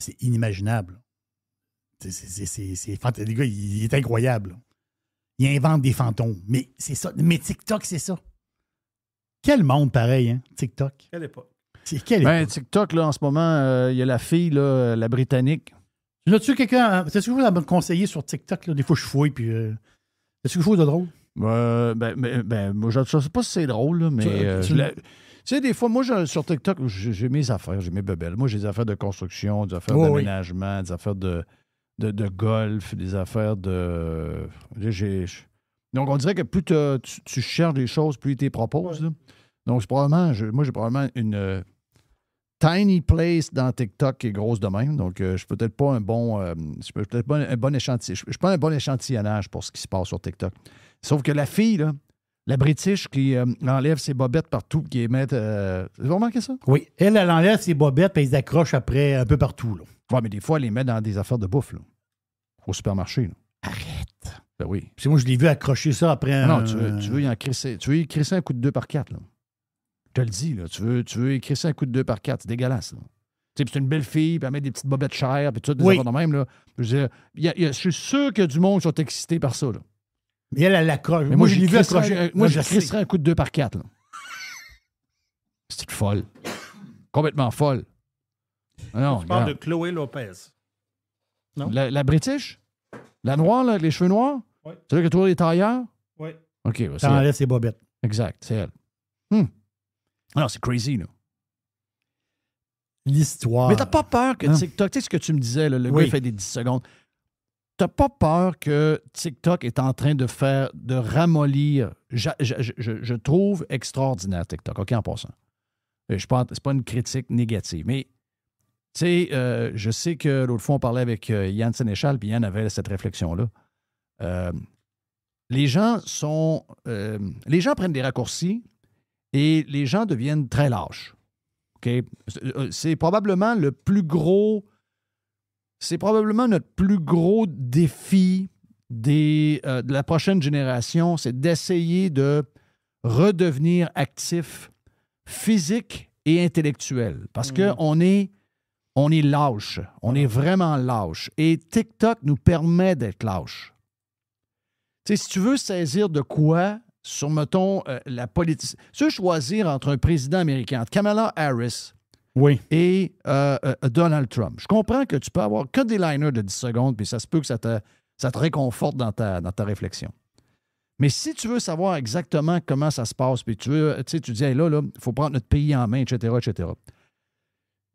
C'est inimaginable. C'est Les gars, il, est incroyable. Il invente des fantômes. Mais c'est ça. Mais TikTok, c'est ça. Quel monde pareil, hein? TikTok. Quelle époque. C'est quelle ben, TikTok, là, en ce moment, euh, il y a la fille, la Britannique, tu as-tu quelqu'un. C'est ce que vous avez conseiller sur TikTok, Des fois, je fouille, puis. est-ce que je de drôle? Euh, ben, ben, moi, je ne sais pas si c'est drôle, mais. Euh, tu, sais, des fois, moi, je, sur TikTok, j'ai mes affaires, j'ai mes bebelles. Moi, j'ai des affaires de construction, des affaires d'aménagement, des affaires de, de, golf, des affaires de. Donc, on dirait que plus tu, cherches des choses, plus ils te proposent. Donc, probablement, moi, j'ai probablement une euh, Tiny Place dans TikTok est grosse de même. Donc, euh, je ne peut-être pas un bon. Euh, je suis peut-être pas un bon échantillon. Je, pas un bon échantillonnage pour ce qui se passe sur TikTok. Sauf que la fille, la British qui euh, enlève ses bobettes partout, qui les met. vous remarquez ça? Oui. Elle, elle enlève ses bobettes et ils accrochent après un peu partout. Oui, mais des fois, elle les met dans des affaires de bouffe, au supermarché. Arrête! Ben oui. C'est moi, je l'ai vu accrocher ça après un. Non, tu veux, y en tu veux y un coup de deux par quatre, là te le dis, là, tu veux, tu veux écrire ça un coup de deux par quatre, c'est dégueulasse. sais C'est une belle fille, puis elle met des petites bobettes chères, puis tout, des même. Là. Je, suis sûr qu'il y a du monde qui sont excités par ça. Là. Mais elle, elle la Moi, moi, je vu moi, un coup de deux par quatre. C'est folle. Complètement folle. Ah non, tu parles de Chloé Lopez. Non? La, la British? La noire, là, avec les cheveux noirs? Oui. C'est là que tu vois les tailleurs? Oui. OK. c'est elle. ses bobettes. Exact, c'est elle. Hum. Non, c'est crazy, là. L'histoire. Mais t'as pas peur que hein? TikTok, tu sais ce que tu me disais, le gars fait des 10 secondes. T'as pas peur que TikTok est en train de faire, de ramollir. Je, trouve extraordinaire TikTok, OK, en passant. Euh, je pense, c'est pas une critique négative, mais tu sais, euh, je sais que l'autre fois, on parlait avec euh, Yann Sénéchal, puis Yann avait cette réflexion-là. les gens sont. les gens prennent des raccourcis et les gens deviennent très lâches. Euh, c'est probablement le plus gros, c'est probablement notre plus gros défi des, euh, de la prochaine génération, c'est d'essayer de redevenir actif physique et intellectuel. Parce mm. que qu'on est, on est lâche. On est vraiment lâche. Et TikTok nous permet d'être lâche. sais, si tu veux saisir de quoi sur, mettons, euh, la politique. Se choisir entre un président américain, entre Kamala Harris et euh, euh, Donald Trump. Je comprends que tu peux avoir que des liners de 10 secondes, puis ça se peut que ça te, ça te réconforte dans ta, dans ta réflexion. Mais si tu veux savoir exactement comment ça se passe, puis tu veux, tu sais, tu dis, là, il faut prendre notre pays en main, etc., etc.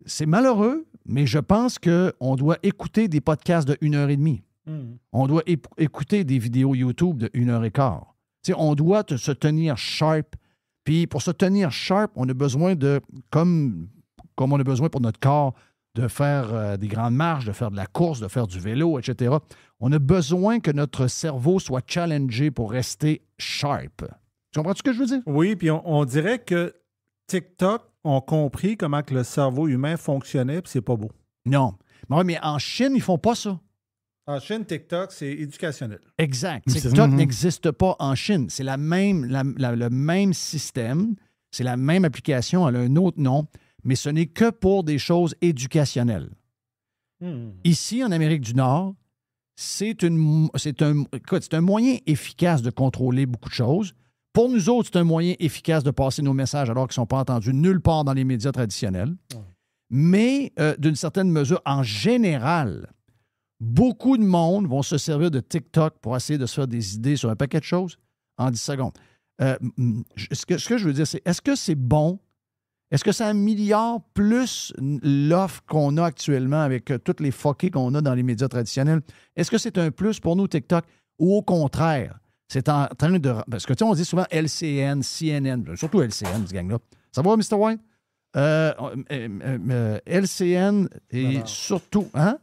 C'est malheureux, mais je pense qu'on doit écouter des podcasts de 1 heure et demie. Hmm. On doit écouter des vidéos YouTube de 1 heure et quart on doit se tenir sharp. Puis pour se tenir sharp, on a besoin de, comme, comme on a besoin pour notre corps, de faire euh, des grandes marches, de faire de la course, de faire du vélo, etc. On a besoin que notre cerveau soit challengé pour rester sharp. Tu comprends ce que je veux dire? Oui, puis on, dirait que TikTok a compris comment que le cerveau humain fonctionnait, puis c'est pas beau. Non. Mais, en Chine, ils font pas ça. En Chine, TikTok, c'est éducationnel. Exact. Mm, TikTok mm-hmm. n'existe pas en Chine. C'est la même, le même système, c'est la même application, elle a un autre nom, mais ce n'est que pour des choses éducationnelles. Hmm. Ici, en Amérique du Nord, c'est un, un moyen efficace de contrôler beaucoup de choses. Pour nous autres, c'est un moyen efficace de passer nos messages alors qu'ils ne sont pas entendus nulle part dans les médias traditionnels. Mais euh, d'une certaine mesure, en général, Beaucoup de monde vont se servir de TikTok pour essayer de se faire des idées sur un paquet de choses en 10 secondes. Euh, ce, que, je veux dire, c'est est-ce que c'est bon? Est-ce que ça améliore plus l'offre qu'on a actuellement avec euh, toutes les fuckés qu'on a dans les médias traditionnels? Est-ce que c'est un plus pour nous, TikTok? Ou au contraire, c'est en train de. Parce que, tu sais, on dit souvent LCN, CNN, surtout LCN, ce gang-là. Ça va, Mr. White? Euh, LCN et surtout. Hein?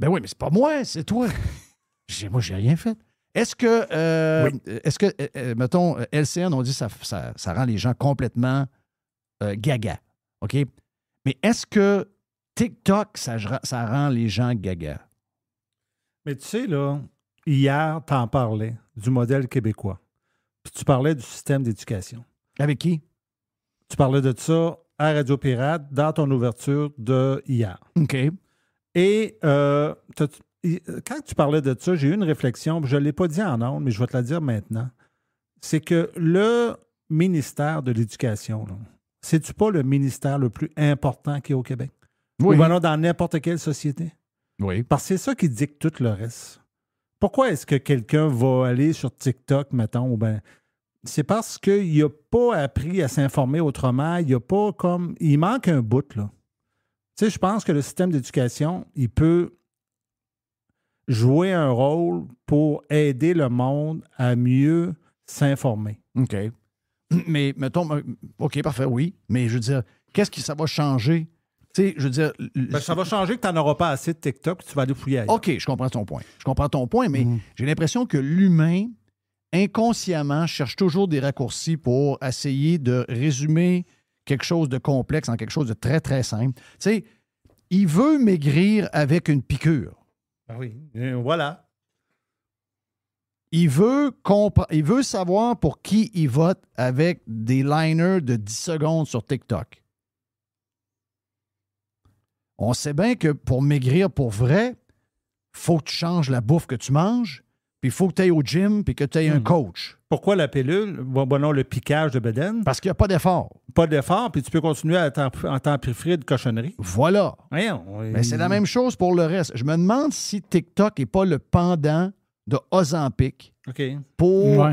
Ben oui, mais c'est pas moi, c'est toi. moi, j'ai rien fait. Est-ce que, euh, est-ce que, euh, euh, mettons, LCN, on dit ça, ça, rend les gens complètement gaga. OK? Mais est-ce que TikTok, ça, ça rend les gens gaga? Mais tu sais, là, hier, tu en parlais du modèle québécois. Puis tu parlais du système d'éducation. Avec qui? Tu parlais de ça à Radio Pirate dans ton ouverture de hier. OK. Et euh, euh, quand tu parlais de ça, j'ai eu une réflexion, je ne l'ai pas dit en ordre, mais je vais te la dire maintenant. C'est que le ministère de l'Éducation, c'est-tu pas le ministère le plus important qui est au Québec? Oui. Ou alors ben dans n'importe quelle société? Oui. Parce que c'est ça qui dicte tout le reste. Pourquoi est-ce que quelqu'un va aller sur TikTok, mettons, ben, c'est parce qu'il n'a pas appris à s'informer autrement, il a pas comme. Il manque un bout, là. Tu sais, je pense que le système d'éducation, il peut jouer un rôle pour aider le monde à mieux s'informer. OK. Mais mettons, euh, OK, parfait, oui. Mais je veux dire, qu'est-ce que ça va changer? Tu sais, je veux dire. Ben, ça va changer que tu n'en auras pas assez de TikTok, que tu vas aller fouiller OK, je comprends ton point. Je comprends ton point, mais mm. j'ai l'impression que l'humain, inconsciemment, cherche toujours des raccourcis pour essayer de résumer quelque chose de complexe en quelque chose de très, très simple. Tu sais, il veut maigrir avec une piqûre. Ah oui, euh, voilà. Il veut, veut savoir pour qui il vote avec des liners de 10 secondes sur TikTok. On sait bien que pour maigrir pour vrai, faut que tu changes la bouffe que tu manges, puis il faut que tu ailles au gym, puis que tu aies un mhm. coach. Pourquoi la pilule? Bon, bon non, le piquage de beden? Parce qu'il n'y a pas d'effort. Pas d'effort, puis tu peux continuer à t'empiffrer de cochonnerie. Voilà. Mais c'est la même chose pour le reste. Je me demande si TikTok n'est pas le pendant de Ozempic pour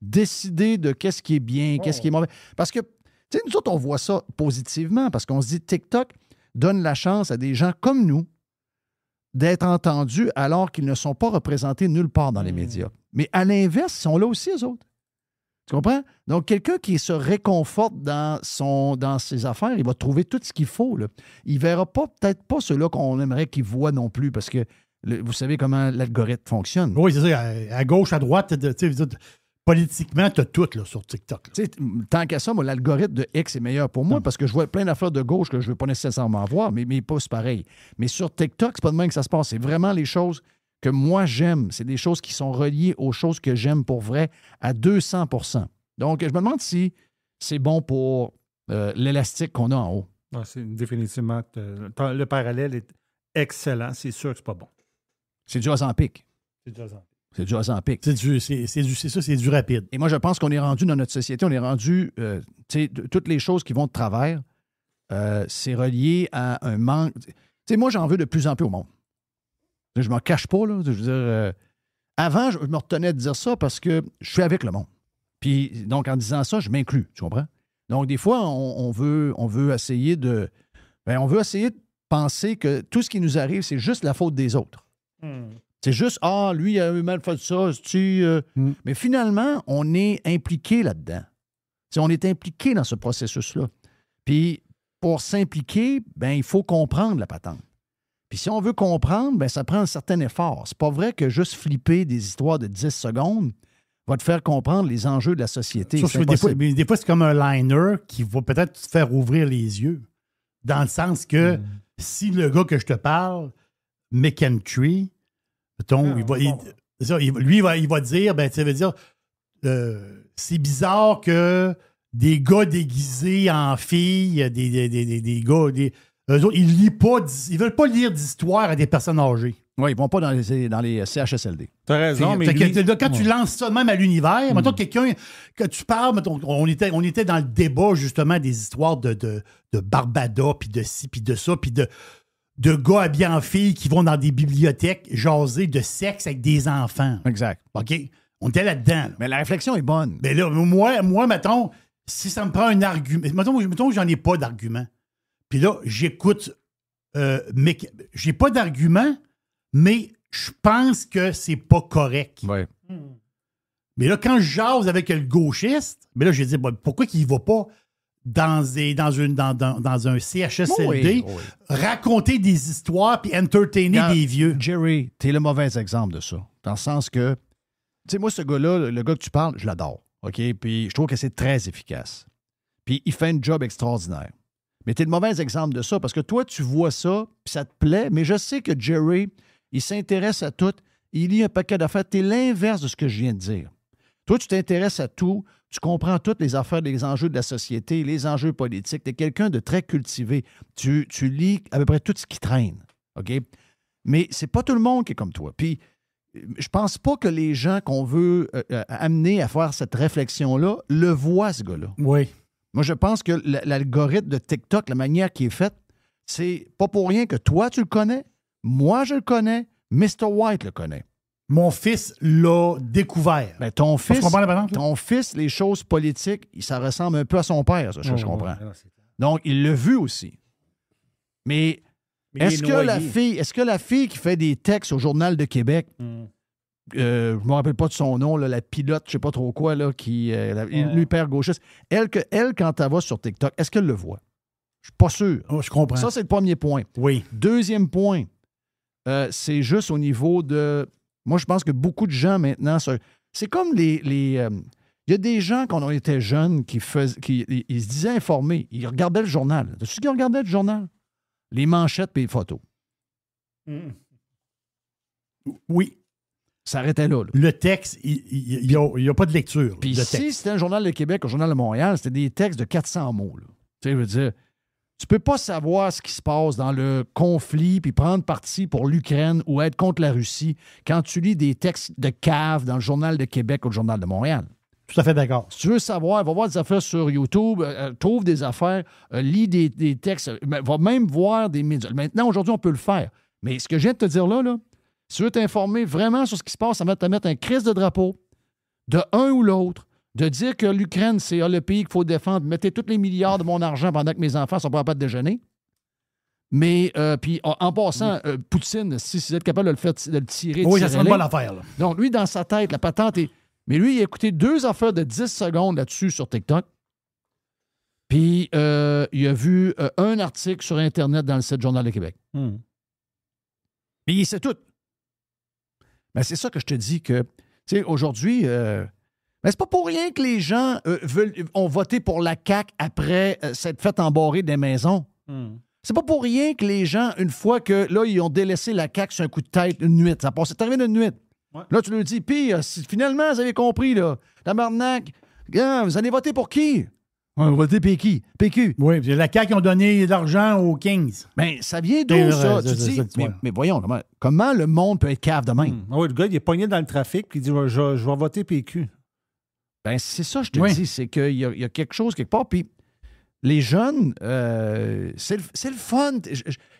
décider de qu'est-ce qui est bien, qu'est-ce qui est oh. mauvais. Parce que, tu sais, nous autres, on voit ça positivement, parce qu'on se dit TikTok donne la chance à des gens comme nous d'être entendus alors qu'ils ne sont pas représentés nulle part dans les hmm. médias. Mais à l'inverse, ils sont là aussi, eux autres. Tu comprends? Donc, quelqu'un qui se réconforte dans, son, dans ses affaires, il va trouver tout ce qu'il faut. Il ne verra pas, peut-être pas ceux-là qu'on aimerait qu'il voit non plus, parce que vous savez comment l'algorithme fonctionne. Oui, c'est ça. À, gauche, à droite, tu sais, politiquement, tu as tout là, sur TikTok. Tant qu'à ça, l'algorithme de X est meilleur pour moi parce que je vois plein d'affaires de gauche que je ne veux pas nécessairement voir, mais mes posts pareil. Mais sur TikTok, c'est pas de même que ça se passe. C'est vraiment les choses que moi j'aime. C'est des choses qui sont reliées aux choses que j'aime pour vrai à 200 Donc, je me demande si c'est bon pour euh, l'élastique qu'on a en haut. C'est définitivement. Euh, le parallèle est excellent. C'est sûr que c'est pas bon. C'est du pique. C'est du pique. C'est du Ozempic. C'est du, c'est, ça, c'est du rapide. Et moi, je pense qu'on est rendu dans notre société, on est rendu, euh, tu sais, toutes les choses qui vont de travers, euh, c'est relié à un manque. Tu sais, moi, j'en veux de plus en plus au monde. Je m'en cache pas, là. Je veux dire, euh, avant, je me retenais de dire ça parce que je suis avec le monde. Puis, donc, en disant ça, je m'inclus, tu comprends? Donc, des fois, on, veut, on veut essayer de. Ben, on veut essayer de penser que tout ce qui nous arrive, c'est juste la faute des autres. Hmm. C'est juste, ah, lui, il a eu mal fait ça, tu. Euh. Mm. Mais finalement, on est impliqué là-dedans. on est impliqué dans ce processus-là. Puis pour s'impliquer, ben, il faut comprendre la patente. Puis si on veut comprendre, ben, ça prend un certain effort. C'est pas vrai que juste flipper des histoires de 10 secondes va te faire comprendre les enjeux de la société. des, fois, c'est comme un liner qui va peut-être te faire ouvrir les yeux. Dans le sens que mm. si le gars que je te parle, McEntry, ah, lui, il va, il va dire, ben, tu dire, euh, c'est bizarre que des gars déguisés en filles, des, des, des, des gars, des, eux autres, ils lisent pas, ils veulent pas lire d'histoire à des personnes âgées. Oui, ils vont pas dans les, dans les euh, CHSLD. T'as raison, mais. quand tu lances ça même à l'univers, maintenant mm. quelqu'un, que tu parles, on, était, on était dans le débat justement des histoires de, de, de Barbada, puis de ci, puis de ça, puis de de gars habillés en filles qui vont dans des bibliothèques jaser de sexe avec des enfants. Exact. OK? On était là-dedans. Mais la réflexion est bonne. Mais là, moi, moi, mettons, si ça me prend un argument. Mettons, mettons j'en ai pas d'argument. Puis là, j'écoute. Euh, mais j'ai pas d'argument, mais je pense que c'est pas correct. Mais là, quand je jase avec le gauchiste, mais là, je dis, pourquoi qu'il va pas? dans, un CHSLD, raconter des histoires puis entertainer des vieux. Jerry, t'es le mauvais exemple de ça. Dans le sens que, tu sais, moi, ce gars-là, le gars que tu parles, je l'adore. OK? Puis je trouve que c'est très efficace. Puis il fait un job extraordinaire. Mais t'es le mauvais exemple de ça parce que toi, tu vois ça, puis ça te plaît, mais je sais que Jerry, il s'intéresse à tout, il lit un paquet d'affaires. T'es l'inverse de ce que je viens de dire. Toi, tu t'intéresses à tout, tu comprends toutes les affaires, les enjeux de la société, les enjeux politiques. Tu es quelqu'un de très cultivé. Tu, lis à peu près tout ce qui traîne. OK? Mais c'est pas tout le monde qui est comme toi. Puis, je pense pas que les gens qu'on veut euh, euh, amener à faire cette réflexion-là le voient, ce gars-là. Oui. Moi, je pense que l'algorithme de TikTok, la manière qui est faite, c'est pas pour rien que toi, tu le connais, moi, je le connais, Mr. White le connaît. Mon fils l'a découvert. Mais ben, ton fils, ton fils, les choses politiques, ça ressemble un peu à son père, ça, je oh, comprends. Donc, il l'a vu aussi. Mais, est-ce que, la fille, est que la fille qui fait des textes au Journal de Québec, hmm. euh, je ne me rappelle pas de son nom, la pilote, je ne sais pas trop quoi, là, qui, est euh, gauchiste elle, que, elle, quand elle va sur TikTok, est-ce qu'elle le voit? Je suis pas sûr. Oh, je comprends. Ça, c'est le premier point. Oui. Deuxième point, euh, c'est juste au niveau de moi, je pense que beaucoup de gens maintenant. C'est comme les. Euh, il y a des gens, quand on était jeunes, qui, faisaient, qui ils, se disaient informés. Ils regardaient le journal. Tu qui regardait le journal? Les manchettes et les photos. Mm. Oui. Ça arrêtait là, Le texte, il n'y a, pas de lecture. Puis si c'était un journal de Québec, un journal de Montréal, c'était des textes de 400 mots. Tu sais, je veux dire, tu peux pas savoir ce qui se passe dans le conflit puis prendre parti pour l'Ukraine ou être contre la Russie quand tu lis des textes de cave dans le Journal de Québec ou le Journal de Montréal. Tout à fait d'accord. Si tu veux savoir, va voir des affaires sur YouTube, euh, euh, trouve des affaires, euh, lis des, textes, va même voir des médias. Maintenant, aujourd'hui, on peut le faire. Mais ce que je viens de te dire là, là si tu veux t'informer vraiment sur ce qui se passe, ça va te mettre un crise de drapeau de un ou l'autre de dire que l'Ukraine, c'est ah, le pays qu'il faut défendre, mettez tous les milliards de mon argent pendant que mes enfants ne sont pas capables de déjeuner. Mais, euh, puis en passant, euh, Poutine, si, vous êtes capable de le faire de le tirer. Oui, ça serait une bonne affaire. Donc, lui, dans sa tête, la patente est. Mais lui, il a écouté deux affaires de 10 secondes là-dessus sur TikTok. Puis, euh, il a vu un article sur Internet dans le site Journal de Québec. Puis, hmm. il sait tout. Mais c'est ça que je te dis que, tu sais, aujourd'hui, mais c'est pas pour rien que les gens euh, ont voté pour la CAQ après cette euh, fête embarrée des maisons. Hmm. C'est pas pour rien que les gens, une fois que là, ils ont délaissé la CAQ sur un coup de tête une nuit, ça passe, c'est arrivé une nuit. Là, tu leur dis, pis finalement, vous avez compris, là, la marnaque, vous allez voter pour qui? On va voter PQ. PQ. Oui, la CAQ ont donné de l'argent aux Kings. Mais ben, ça vient d'où, ça? Tu dis, mais, voyons, comment, le monde peut être cave demain? même? Ah « oui, le gars, il est pogné dans le trafic, puis il dit, je vais voter PQ. Ben, c'est ça, je te dis, c'est qu'il y, a quelque chose quelque part. Puis les jeunes, euh, c'est le, fun.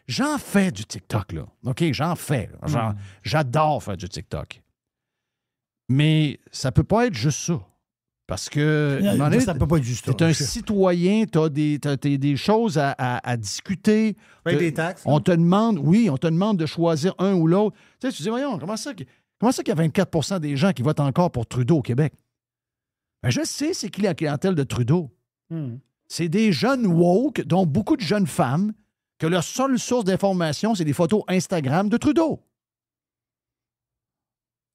J'en fais du TikTok, là. OK, j'en fais. Mm. J'adore faire du TikTok. Mais ça peut pas être juste ça. Parce que non, euh, ça peut pas être juste es un citoyen, tu as, des choses à, discuter. On te demande, oui, on te demande de choisir un ou l'autre. Tu sais, tu dis, voyons, ça, comment ça qu'il y a 24 des gens qui votent encore pour Trudeau au Québec? Ben, je sais, c'est qui la clientèle de Trudeau. Hmm. C'est des jeunes woke, dont beaucoup de jeunes femmes, que leur seule source d'information, c'est des photos Instagram de Trudeau.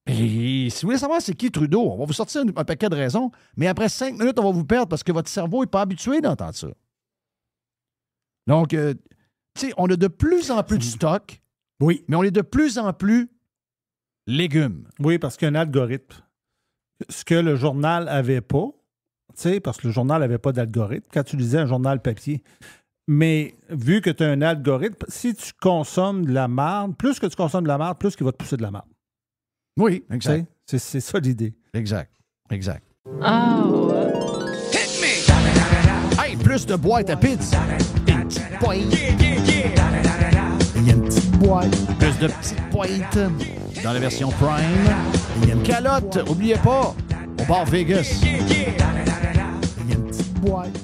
si vous voulez savoir c'est qui Trudeau, on va vous sortir un, paquet de raisons, mais après cinq minutes, on va vous perdre parce que votre cerveau n'est pas habitué d'entendre ça. Donc, euh, tu sais, on a de plus en plus de stock, oui. mais on est de plus en plus légumes. Oui, parce qu'il y a un algorithme ce que le journal avait pas, tu sais, parce que le journal n'avait pas d'algorithme, quand tu lisais un journal papier. Mais vu que tu as un algorithme, si tu consommes de la marde, plus que tu consommes de la marde, plus qu'il va te pousser de la marde. Oui, exact. C'est ça l'idée. Exact. Exact. Oh. Hey, plus de boîtes à pizza. Plus de petites boîtes dans la version Prime. une calotte, oubliez pas, on part Vegas. Il y a une petite boîte.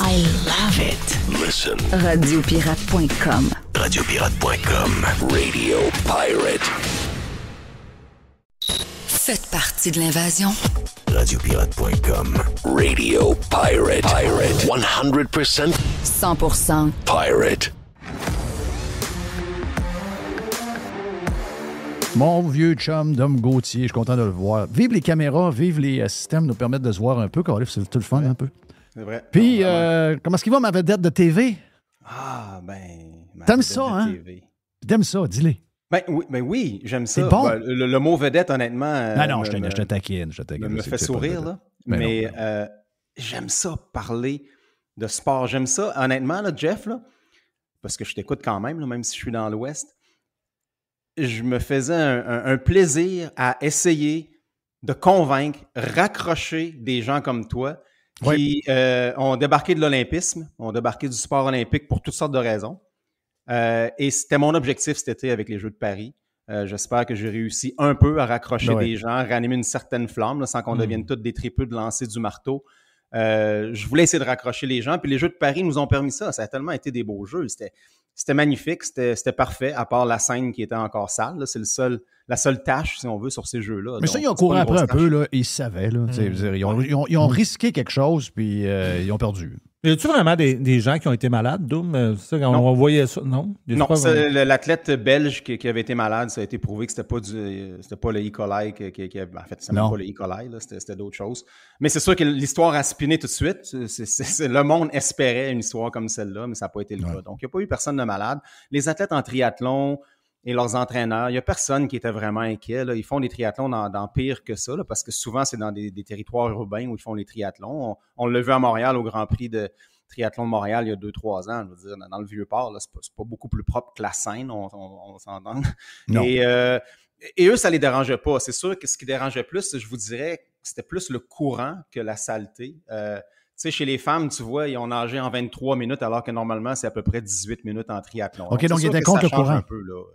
I love it. Listen. Radiopirate.com. Radiopirate.com. Radio Pirate. Faites partie de l'invasion. Radiopirate.com. Radio Pirate. Pirate. 100%. 100%. Pirate. Mon vieux chum, Dom Gauthier, je suis content de le voir. Vive les caméras, vive les euh, systèmes nous permettent de se voir un peu, c'est tout le fun un peu. C'est vrai. Puis, euh, comment est-ce qu'il va ma vedette de TV? Ah, ben. T'aimes ça, hein? T'aimes ça, dis-le. Ben, ben oui, j'aime ça. Bon. Ben, le, mot vedette, honnêtement. non, je, te, taquine. me fait sourire, là. Ben mais euh, j'aime ça parler de sport. J'aime ça, honnêtement, là, Jeff, là, parce que je t'écoute quand même, même si je suis dans l'Ouest. Je me faisais un, plaisir à essayer de convaincre, raccrocher des gens comme toi qui euh, ont débarqué de l'Olympisme, ont débarqué du sport olympique pour toutes sortes de raisons. Euh, et c'était mon objectif cet été avec les Jeux de Paris. Euh, j'espère que j'ai réussi un peu à raccrocher des gens, à réanimer une certaine flamme, sans qu'on hmm. devienne tous des tripeux de lancer du marteau. Euh, je voulais essayer de raccrocher les gens, puis les Jeux de Paris nous ont permis ça. Ça a tellement été des beaux jeux. C'était magnifique, c'était parfait, à part la scène qui était encore sale. C'est le seul, la seule tâche, si on veut, sur ces jeux-là. Mais ça, ils ont couru après un peu, là, ils savaient. ils ont, risqué quelque chose, puis ils ont perdu. Y a-tu vraiment des, des, gens qui ont été malades, Doom? Euh, ça, quand on voyait ça, non? non, c'est l'athlète belge qui, avait été malade, ça a été prouvé que c'était pas du, c'était pas le E. coli qui, qui, ben, en fait, c'était pas le E. coli, c'était, d'autres choses. Mais c'est sûr que l'histoire a spiné tout de suite. le monde espérait une histoire comme celle-là, mais ça n'a pas été le cas. Donc, il n'y a pas eu personne de malade. Les athlètes en triathlon, et leurs entraîneurs. Il n'y a personne qui était vraiment inquiet. Ils font des triathlons dans, pire que ça, parce que souvent, c'est dans des, territoires urbains où ils font les triathlons. On, l'a vu à Montréal au Grand Prix de triathlon de Montréal il y a 2-3 ans. Je veux dire, dans le Vieux-Port, c'est pas, pas, beaucoup plus propre que la Seine, on, on, donne. s'entend. Euh, et, eux, ça ne les dérangeait pas. C'est sûr que ce qui dérangeait plus, je vous dirais, c'était plus le courant que la saleté. Euh, sais, chez les femmes, tu vois, ils ont nagé en 23 minutes alors que normalement, c'est à peu près 18 minutes en triathlon. OK, donc, ils il était contre le courant.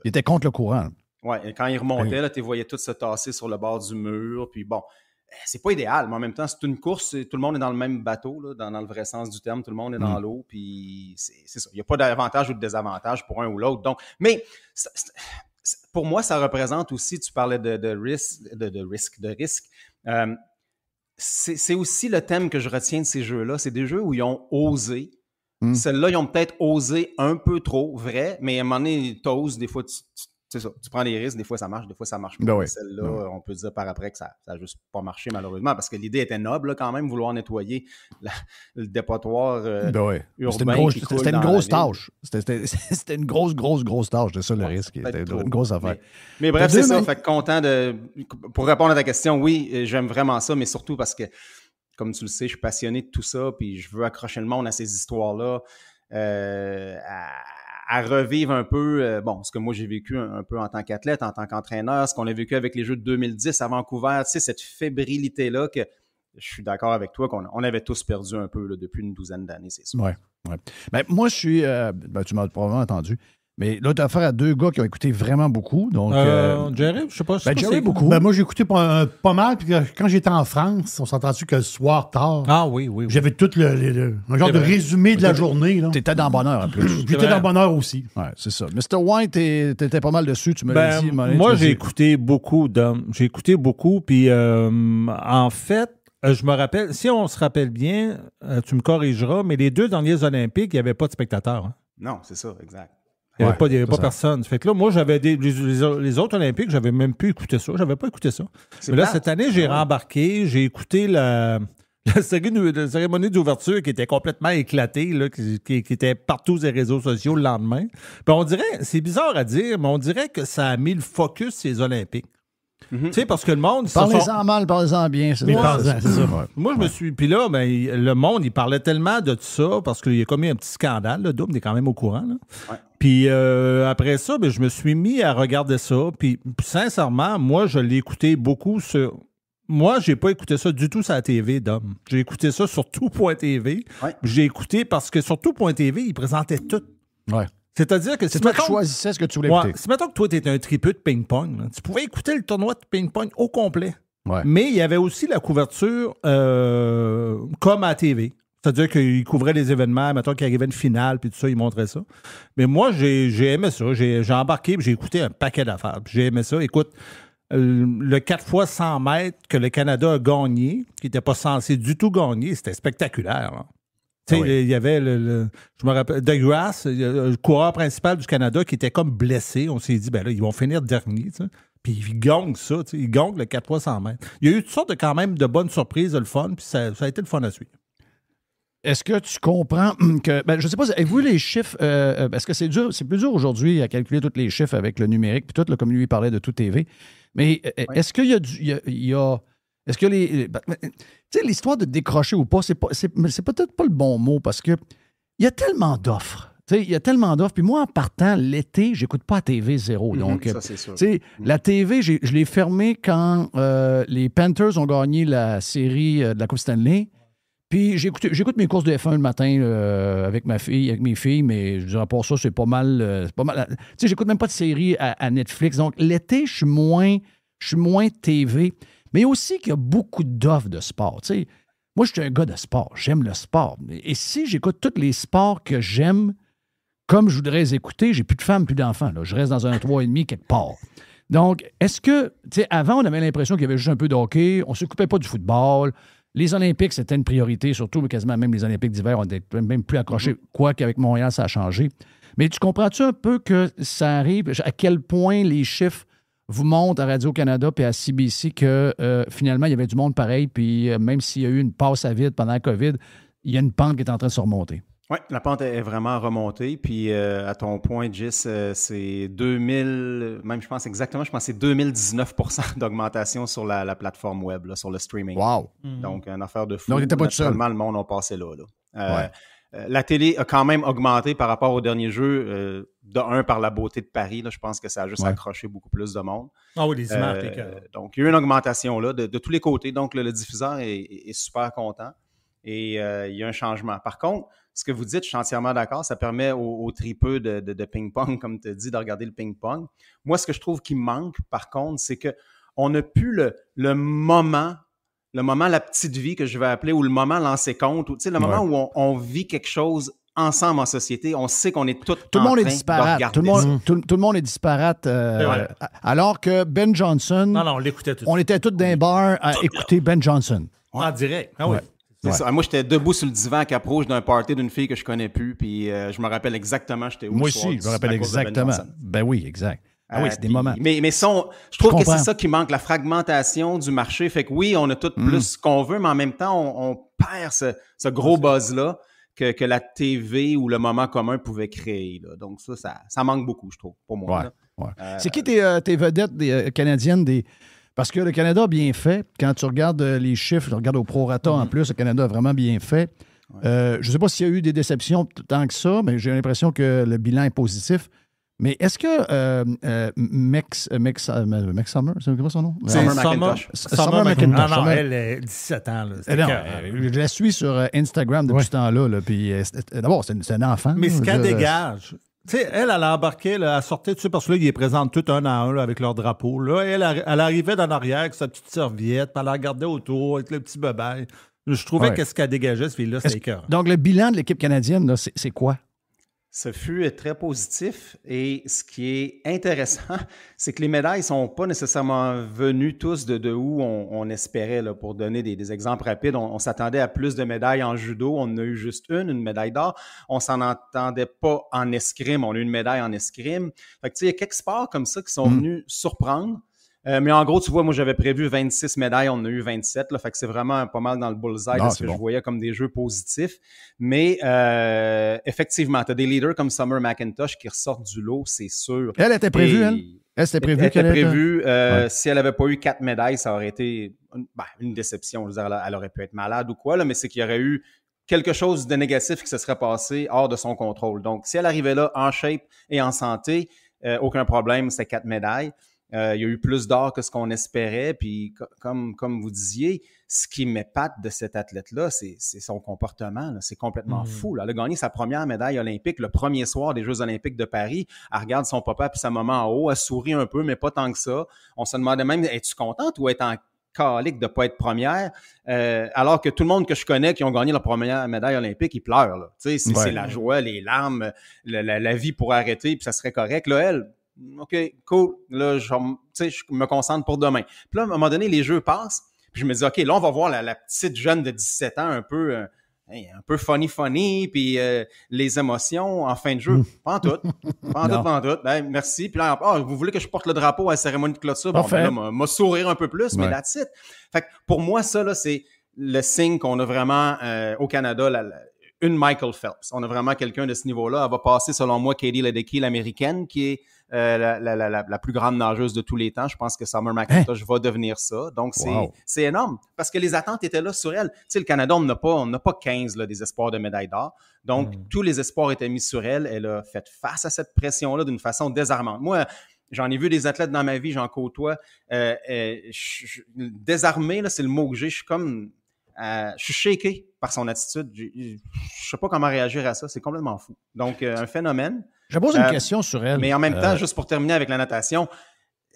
Ils il contre le courant. Oui, quand ils remontaient, tu voyais tout se tasser sur le bord du mur. Puis bon, euh, c'est pas idéal, mais en même temps, c'est une course, tout le monde est dans le même bateau, dans, dans, le vrai sens du terme, tout le monde est dans mm. l'eau, puis c'est ça. Il n'y a pas d'avantage ou de désavantage pour un ou l'autre. Donc, mais pour moi, ça représente aussi, tu parlais de, risque, de, risque, de risque. Euh, c'est aussi le thème que je retiens de ces jeux-là. C'est des jeux où ils ont osé. Hmm. Celles-là, ils ont peut-être osé un peu trop, vrai, mais à un moment donné, tu oses, Des fois, tu c'est ça. Tu prends des risques, des fois ça marche, des fois ça marche pas. Ben Celle-là, ben on peut dire par après que ça n'a juste pas marché malheureusement, parce que l'idée était noble quand même, vouloir nettoyer le dépotoir euh, ben C'était une grosse, tâche. C'était une grosse, grosse, grosse tâche. c'est ça le risque. C'était une grosse affaire. Mais, bref, c'est ça. Fait content de. Pour répondre à ta question, oui, j'aime vraiment ça, mais surtout parce que, comme tu le sais, je suis passionné de tout ça, puis je veux accrocher le monde à ces histoires-là. Euh, à revivre un peu, euh, bon, ce que moi j'ai vécu un, peu en tant qu'athlète, en tant qu'entraîneur, ce qu'on a vécu avec les Jeux de 2010 à Vancouver, tu sais, cette fébrilité-là que je suis d'accord avec toi qu'on on avait tous perdu un peu depuis une douzaine d'années, c'est ça. Oui, oui. moi, je suis, euh, ben, tu m'as probablement entendu, mais là, t'as affaire à deux gars qui ont écouté vraiment beaucoup. Donc, euh, euh, je sais pas. Ben, beaucoup. Ben, moi, j'ai écouté pas, euh, mal. Puis quand j'étais en France, on s'est entendu que le soir tard. Ah oui, oui. J'avais tout le, genre eh de ben, résumé de la journée. T'étais dans bonheur en plus. J'étais dans bonheur aussi. Ouais, c'est ça. Mr. White, t'étais pas mal dessus, tu me l'as dit. moi, j'ai écouté beaucoup d'hommes. J'ai écouté beaucoup. Puis en fait, je me rappelle, si on se rappelle bien, tu me corrigeras, mais les deux derniers Olympiques, il n'y avait pas de spectateurs. Hein. Non, c'est ça, exact. Il n'y avait, pas, pas personne. Fait que là, moi, j'avais les, autres Olympiques, j'avais même plus écouté ça. J'avais pas écouté ça. Mais là, cette année, j'ai ah rembarqué, j'ai écouté la, la cérémonie d'ouverture qui était complètement éclatée, là, qui, était partout sur les réseaux sociaux le lendemain. on dirait, c'est bizarre à dire, mais on dirait que ça a mis le focus sur les Olympiques. Mhm. parce que le monde. Parlez-en mal, parlez-en bien. C'est Moi, je me suis. Puis là, ben, le monde, il parlait tellement de ça parce qu'il a commis un petit scandale. Le double est quand même au courant. Puis euh, après ça, ben, je me suis mis à regarder ça. Puis sincèrement, moi, je l'ai écouté beaucoup sur. Moi, j'ai pas écouté ça du tout sur la TV, Dom. J'ai écouté ça sur tout.tv. TV J'ai écouté parce que sur tout.tv, il présentait tout. Ouais. C'est-à-dire que si toi qui choisissais ce que tu voulais écouter. si mettons que toi, tu étais un tripeux de ping-pong, tu pouvais écouter le tournoi de ping-pong au complet. Mais il y avait aussi la couverture euh, comme à TV. C'est-à-dire qu'il couvrait les événements, mettons qu'il arrivait une finale, puis tout ça, ils montraient ça. Mais moi, j'ai aimé ça. J'ai embarqué embarqué, j'ai écouté un paquet d'affaires. J'ai aimé ça. Écoute, le 4 fois 100 mètres que le Canada a gagné, qui n'était pas censé du tout gagner, c'était spectaculaire. Hein. Tu ah il y avait le, je me rappelle, DeGrasse, le coureur principal du Canada, qui était comme blessé. On s'est dit, ben là, ils vont finir dernier, tu Puis il gongue ça, tu sais, le 400 mètres. Il y a eu toutes sortes quand même de bonnes surprises, le fun, puis ça, a été le fun à suivre. Est-ce que tu comprends que. Ben, je ne sais pas, avez-vous les chiffres? Euh, euh, parce que c'est dur, c'est plus dur aujourd'hui à calculer tous les chiffres avec le numérique, puis tout, le comme lui parlait de tout TV. Mais euh, est-ce qu'il il y a est-ce que les. Ben, ben, tu sais, l'histoire de décrocher ou pas, c'est peut-être pas le bon mot parce que il y a tellement d'offres. Tu sais, Il y a tellement d'offres. Puis moi, en partant l'été, j'écoute pas la TV zéro. Mhm, donc, tu ça, mhm. la TV, je l'ai fermée quand euh, les Panthers ont gagné la série euh, de la Coupe Stanley. Puis j'écoute mes courses de F1 le matin euh, avec ma fille, avec mes filles, mais je dirais pas ça, c'est pas mal. pas mal. Tu sais, j'écoute même pas de série à, à Netflix. Donc l'été, je suis moins, je suis moins TV mais aussi qu'il y a beaucoup d'offres de sport. Tu moi, je suis un gars de sport. J'aime le sport. Et si j'écoute tous les sports que j'aime, comme je voudrais les écouter, j'ai plus de femmes, plus d'enfants. Je reste dans un 3,5 quelque part. Donc, est-ce que, tu sais, avant, on avait l'impression qu'il y avait juste un peu de hockey, on ne se coupait pas du football. Les Olympiques, c'était une priorité, surtout, mais quasiment même les Olympiques d'hiver, on était même plus accrochés, mm-hmm. quoi qu'avec Montréal, ça a changé. Mais tu comprends-tu un peu que ça arrive, à quel point les chiffres vous montre à Radio-Canada puis à CBC que euh, finalement, il y avait du monde pareil, puis euh, même s'il y a eu une passe à vide pendant la COVID, il y a une pente qui est en train de se remonter. Oui, la pente est vraiment remontée. Puis euh, à ton point, Gis, c'est 2000, même je pense exactement, je pense c'est 2019 d'augmentation sur la, plateforme web, sur le streaming. Wow! Mm. Donc, une affaire de fou. Donc, il pas tout le monde en passait là. Euh, la télé a quand même augmenté par rapport au dernier jeu, euh, de un par la beauté de Paris. je pense que ça a juste accroché beaucoup plus de monde. Ah oui, les images. Euh, donc, il y a eu une augmentation là, de, tous les côtés. Donc, le, diffuseur est, super content et il y a un changement. Par contre, ce que vous dites, je suis entièrement d'accord, ça permet aux, tripeux de, ping-pong, comme tu dis, de regarder le ping-pong. Moi, ce que je trouve qui manque, par contre, c'est que on n'a plus le moment le moment la petite vie que je vais appeler ou le moment lancer compte ou tu le moment où on, vit quelque chose ensemble en société, on sait qu'on est tout tout le monde est disparate, tout le monde, tout, le monde est disparate euh, alors que Ben Johnson Non non, on l'écoutait On était tous dans un bar à écouter Ben Johnson. En direct. Ah oui. Moi, j'étais debout sur le divan qui approche d'un party d'une fille que je connais plus, puis euh, je me rappelle exactement j'étais où. Moi aussi, je me rappelle ben exactement. ben oui, exact. Ah oui, euh, c'est des moments. Mais, mais je trouve que c'est ça qui manque, la fragmentation du marché. Fait que oui, on a tout mm. plus ce qu'on veut, mais en même temps, on, perd ce, gros buzz-là que, la TV ou le moment commun pouvait créer. Donc ça, ça, manque beaucoup, je trouve, pour moi. Euh, c'est qui tes, euh, vedettes canadiennes des... Parce que le Canada a bien fait. Quand tu regardes les chiffres, tu regardes au prorata en mm-hmm. plus, le Canada a vraiment bien fait. je ne sais pas s'il y a eu des déceptions tant que ça, mais j'ai l'impression que le bilan est positif. Mais est-ce que euh, euh, euh, euh Mex, Summer, c'est comment son nom? Summer McIntosh. Summer, McIntosh. Non, elle est 17 ans. Eh je la suis sur Instagram depuis ce temps-là. puis d'abord, c'est, un enfant. Mais ce qu'elle dégage, tu sais, elle, elle a embarqué, elle a sorti, tu parce que là, ils les présentent tout un à un avec leur drapeau. Là, elle, elle arrivait d'en arrière avec sa petite serviette, puis elle la regardait autour avec le petit bébé. Je trouvais que ce qu'elle dégageait, ce fille-là, c'est Donc, le bilan de l'équipe canadienne, c'est quoi? Ce fut très positif et ce qui est intéressant, c'est que les médailles ne sont pas nécessairement venues tous de, de où on, espérait. Là, pour donner des, exemples rapides, on, s'attendait à plus de médailles en judo, on en a eu juste une, une médaille d'or. On s'en attendait pas en escrime, on a eu une médaille en escrime. Fait que, il y a quelques sports comme ça qui sont mm. venus surprendre euh, mais en gros, tu vois, moi, j'avais prévu 26 médailles, on a eu 27, là, fait que c'est vraiment pas mal dans le bullseye, parce que je voyais comme des jeux positifs. Mais euh, effectivement, tu as des leaders comme Summer McIntosh qui ressortent du lot, c'est sûr. Elle était prévue, elle? Elle prévue. Elle était prévue. Euh, si elle n'avait pas eu quatre médailles, ça aurait été une, ben, déception. elle, aurait pu être malade ou quoi, là, mais c'est qu'il y aurait eu quelque chose de négatif qui se serait passé hors de son contrôle. Donc, si elle arrivait là en shape et en santé, aucun problème, c'est quatre médailles. Euh, il y a eu plus d'or que ce qu'on espérait. Puis, comme, comme vous disiez, ce qui m'épate de cet athlète-là, c'est son comportement. C'est complètement mmh. fou. Là. Elle a gagné sa première médaille olympique le premier soir des Jeux olympiques de Paris. Elle regarde son papa puis sa maman en haut. Elle sourit un peu, mais pas tant que ça. On se demandait même, es-tu contente ou est en calique de ne pas être première, euh, alors que tout le monde que je connais qui ont gagné leur première médaille olympique, ils pleurent. C'est la joie, les larmes, la, la vie pour arrêter, puis ça serait correct. Là, elle, OK, cool. Là, je, me concentre pour demain. Puis là, à un moment donné, les jeux passent. Puis je me dis, OK, là, on va voir la, petite jeune de 17 ans un peu. Euh, un peu funny, funny, puis euh, les émotions en fin de jeu. Hmm. Pas en tout. Pas en tout, pas en tout. Ben, merci. Puis là, ah, vous voulez que je porte le drapeau à la cérémonie de clôture? Bon, ben sourire un peu plus, mais la it. Fait que pour moi, ça, là, c'est le signe qu'on a vraiment euh, au Canada une Michael Phelps. On a vraiment quelqu'un de ce niveau-là. Elle va passer, selon moi, Katie Ledecky, l'américaine, qui est euh, la, plus grande nageuse de tous les temps. Je pense que Summer hein? McIntosh va devenir ça. Donc, c'est énorme parce que les attentes étaient là sur elle. Tu sais, le Canada, on n'a pas, on pas 15 des espoirs de médaille d'or. Donc, hmm. tous les espoirs étaient mis sur elle. Elle a fait face à cette pression-là d'une façon désarmante. Moi, J'en ai vu des athlètes dans ma vie, j'en côtoie. Euh, euh, désarmé, c'est le mot que j'ai. Je suis comme euh, je suis shaké par son attitude. Je ne sais pas comment réagir à ça. C'est complètement fou. Donc, euh, un phénomène. Je pose une euh, question sur elle. Mais en même temps, juste pour terminer avec la natation,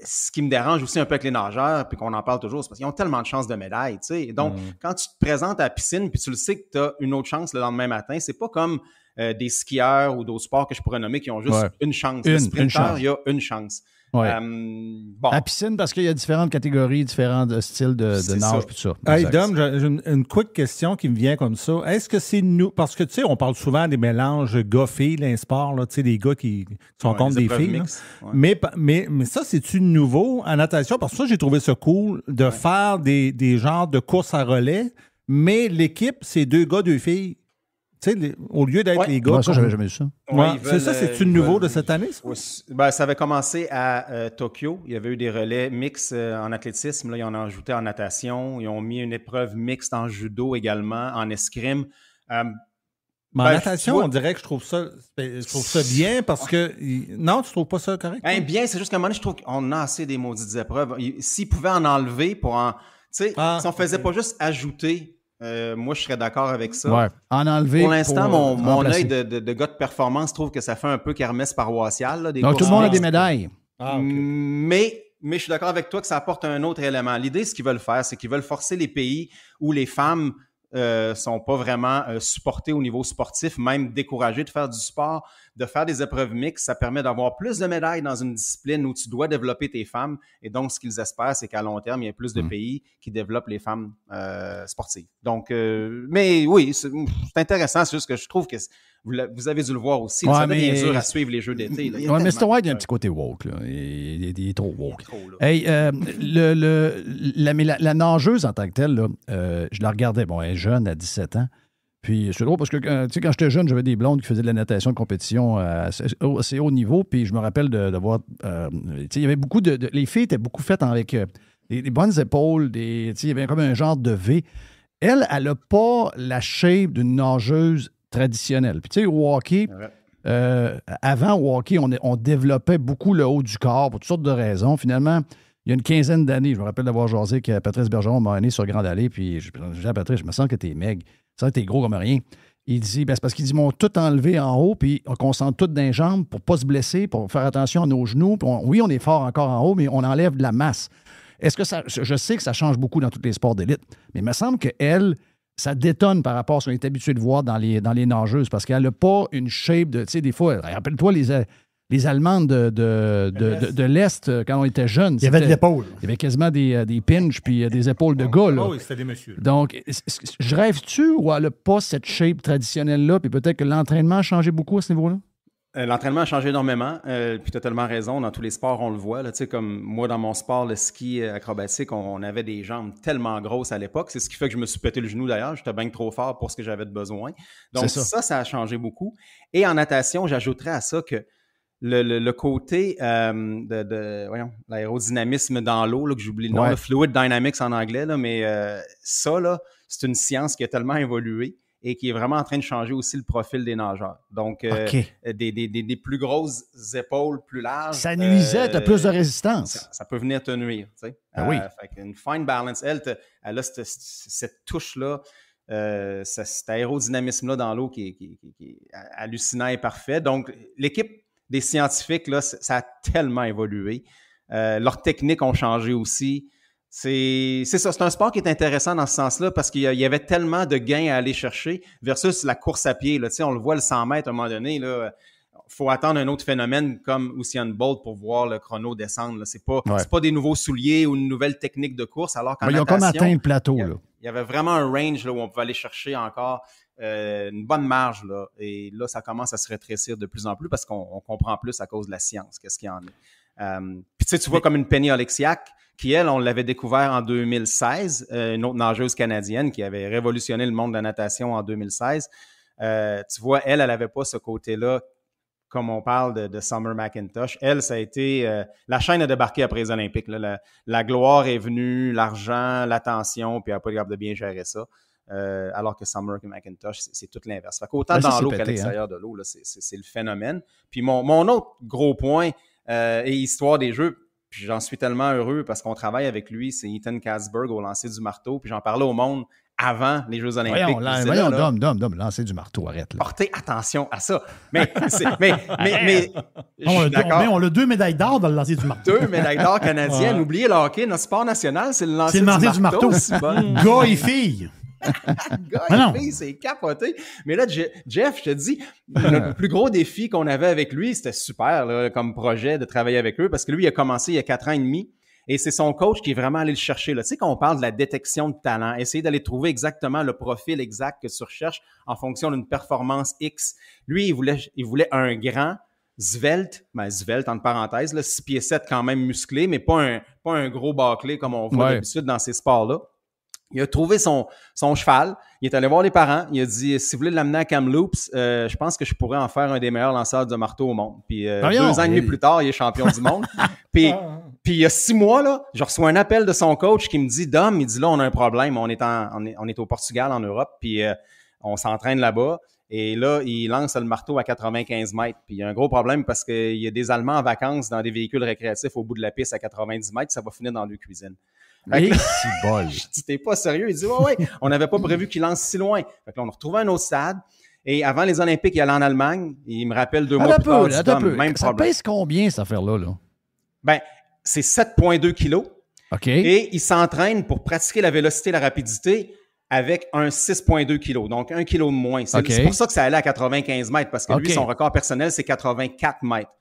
ce qui me dérange aussi un peu avec les nageurs, puis qu'on en parle toujours, c'est parce qu'ils ont tellement de chances de médaille. sais. Donc, mm. quand tu te présentes à la piscine, puis tu le sais que tu as une autre chance le lendemain matin, c'est pas comme des skieurs ou d'autres sports que je pourrais nommer qui ont juste une chance. Une, sprinter, il y a une chance. Ouais. Euh, piscine, parce qu'il y a différentes catégories, différents styles de, de nage, tout ça. Hey, Dom, j'ai une, quick question qui me vient comme ça. Est-ce que c'est nous. Parce que, tu sais, on parle souvent des mélanges gars-filles, les tu sais, des gars qui sont contre des filles. Mais, mais, mais ça, c'est-tu nouveau en natation? Parce que ça, j'ai trouvé ça cool de faire des, des genres de courses à relais, mais l'équipe, c'est deux gars, deux filles. Tu sais, au lieu d'être les gars. Moi, ça, j'avais jamais vu ça. c'est ça, c'est-tu euh, nouveau de cette année? Ça? Ben, ça avait commencé à euh, Tokyo. Il y avait eu des relais mixtes euh, en athlétisme. Là, ils en ont ajouté en natation. Ils ont mis une épreuve mixte en judo également, en escrime. mais en ben, natation, on dirait que je trouve ça, ben, je trouve ça bien parce que. Non, tu trouves pas ça correct? bien, c'est juste qu'à un moment donné, je trouve qu'on a assez des maudites épreuves. S'ils pouvaient en enlever pour en. Tu sais, ah, si on faisait pas juste ajouter euh, moi, je serais d'accord avec ça. En enlever. Pour l'instant, mon, œil de, de, gars de performance trouve que ça fait un peu kermesse paroissiale. des Donc, tout le monde a des médailles. Ah, mais je suis d'accord avec toi que ça apporte un autre élément. L'idée, ce qu'ils veulent faire, c'est qu'ils veulent forcer les pays où les femmes ne euh, sont pas vraiment euh, supportées au niveau sportif, même découragées de faire du sport de faire des épreuves mixtes, ça permet d'avoir plus de médailles dans une discipline où tu dois développer tes femmes. Et donc, ce qu'ils espèrent, c'est qu'à long terme, il y ait plus de mm. pays qui développent les femmes euh, sportives. Donc, euh, mais oui, mm, c'est intéressant. C'est juste que je trouve que vous, avez dû le voir aussi. ça dur à suivre les jeux d'été. mais Mr. y a un petit côté woke. Il, est trop woke. hey, euh, le, la, nageuse en tant que telle, je la regardais. Bon, elle est jeune, à 17 ans. Puis c'est drôle parce que euh, tu sais, quand j'étais jeune, j'avais des blondes qui faisaient de la natation de compétition à euh, assez, haut niveau. Puis je me rappelle d'avoir euh, il y avait beaucoup de, Les filles étaient beaucoup faites avec des, bonnes épaules. Il y avait comme un genre de V. Elle, elle n'a pas la shape d'une nageuse traditionnelle. Puis tu sais, au hockey. avant au hockey, on, développait beaucoup le haut du corps pour toutes sortes de raisons. Finalement, il y a une quinzaine d'années, je me rappelle d'avoir jasé que Patrice Bergeron m'a amené sur Grande Allée, puis j'ai dit à Patrice, je me sens que t'es maigre. Ça, t'es gros comme rien. Il dit, ben, c'est parce qu'ils dit, m'ont tout enlevé en haut, puis on concentre tout dans les jambes pour pas se blesser, pour faire attention à nos genoux. oui, on est fort encore en haut, mais on enlève de la masse. Est-ce que ça. Je sais que ça change beaucoup dans tous les sports d'élite, mais il me semble qu'elle, ça détonne par rapport à ce qu'on est habitué de voir dans les, dans les nageuses parce qu'elle n'a pas une shape de. Tu sais, des fois, rappelle-toi les, les Allemandes de, de, l'Est, euh, quand on était jeunes. Il y avait de l'épaule. Il y avait quasiment des, euh, des pinches puis euh, des épaules de ah, gars. Ah oui, c'était des messieurs. Donc, je rêve-tu ou elle n'a pas cette shape traditionnelle-là? Puis peut-être que l'entraînement a changé beaucoup à ce niveau-là? L'entraînement a changé énormément, puis tu as tellement raison, dans tous les sports, on le voit. Là, comme moi, dans mon sport, le ski acrobatique, on, avait des jambes tellement grosses à l'époque. C'est ce qui fait que je me suis pété le genou d'ailleurs. J'étais bien trop fort pour ce que j'avais de besoin. Donc ça. ça. ça, a changé beaucoup. Et en natation, j'ajouterais à ça que le, côté euh, de, l'aérodynamisme dans l'eau, que j'oublie le nom, le fluid dynamics en anglais, mais euh, ça, c'est une science qui a tellement évolué et qui est vraiment en train de changer aussi le profil des nageurs. Donc, euh, des, plus grosses épaules, plus larges. Ça nuisait, tu plus de résistance. Ça, peut venir te nuire. Tu sais. Ah oui. Fait une fine balance, elle, elle a cette, touche-là. cet aérodynamisme-là dans l'eau qui, est hallucinant et parfait. Donc, l'équipe des scientifiques, ça a tellement évolué. Euh, leurs techniques ont changé aussi. C'est ça, c'est un sport qui est intéressant dans ce sens-là parce qu'il y avait tellement de gains à aller chercher versus la course à pied. on le voit le 100 mètres à un moment donné. Il faut attendre un autre phénomène comme Usain Bolt pour voir le chrono descendre. Ce n'est pas, pas des nouveaux souliers ou une nouvelle technique de course. Alors qu'en ils ont comme atteint le plateau. Il y avait vraiment un range où on pouvait aller chercher encore euh, une bonne marge. Là. Et là, ça commence à se rétrécir de plus en plus parce qu'on comprend plus à cause de la science qu'est-ce qu'il y en a. Euh, puis tu sais, tu vois comme une Penny Oleksiak qui, elle, on l'avait découvert en 2016, euh, une autre nageuse canadienne qui avait révolutionné le monde de la natation en 2016. tu vois, elle, elle n'avait pas ce côté-là comme on parle de, Summer McIntosh. Elle, ça a été. la chaîne a débarqué après les Olympiques. La, gloire est venue, l'argent, l'attention, puis elle n'a pas capable de bien gérer ça. Euh, alors que Summer et McIntosh, c'est tout l'inverse. Fait ben, dans l'eau qu'à hein. l'extérieur de l'eau, c'est le phénomène. Puis mon, autre gros point euh, et histoire des jeux, j'en suis tellement heureux parce qu'on travaille avec lui, c'est Ethan Casberg au lancer du marteau, puis j'en parlais au monde avant les Jeux Olympiques. Voyons, Dom, Dom, Dom, lancer du marteau, arrête. Portez attention à ça. Mais, mais, on, a deux, médailles d'or dans le lancer du marteau. Deux médailles d'or canadiennes. Oubliez le hockey, notre sport national, c'est le lancer, du, marteau. Gars et filles. gars, c'est capoté. Mais là, Jeff, je te dis, le plus gros défi qu'on avait avec lui, c'était super comme projet de travailler avec eux parce que lui, il a commencé il y a quatre ans et demi. Et c'est son coach qui est vraiment allé le chercher. Là. Tu sais, quand on parle de la détection de talent, essayer d'aller trouver exactement le profil exact que tu recherches en fonction d'une performance X. Lui, il voulait, il voulait un grand, svelte, ben svelte en parenthèse, là, 6 pieds 7 quand même musclé, mais pas un, pas un gros bâclé comme on voit d'habitude dans ces sports-là. Il a trouvé son, cheval, il est allé voir les parents, il a dit si vous voulez l'amener à Kamloops, euh, je pense que je pourrais en faire un des meilleurs lanceurs de marteau au monde. Puis euh, deux ans plus tard, il est champion du monde. Puis, ah. puis il y a six mois, là, je reçois un appel de son coach qui me dit Dom, il dit là, on a un problème, on est, on est, au Portugal, en Europe, puis euh, on s'entraîne là-bas. Et là, il lance le marteau à 95 mètres. Puis il y a un gros problème parce qu'il y a des Allemands en vacances dans des véhicules récréatifs au bout de la piste à 90 mètres. Ça va finir dans leur cuisine. Mais bol. je t'es pas sérieux. Il dit, ouais, ouais, on n'avait pas prévu qu'il lance si loin. Fait que là, on a retrouvé un autre stade. Et avant les Olympiques, il allait en Allemagne. Il me rappelle deux mois plus tard. Même ça pèse combien, cette affaire-là? Là? Ben, c'est 7,2 kilos. OK. Et il s'entraîne pour pratiquer la vélocité et la rapidité avec un 6,2 kg, donc un kilo de moins. C'est pour ça que ça allait à 95 mètres, parce que lui, son record personnel, c'est 84 mètres.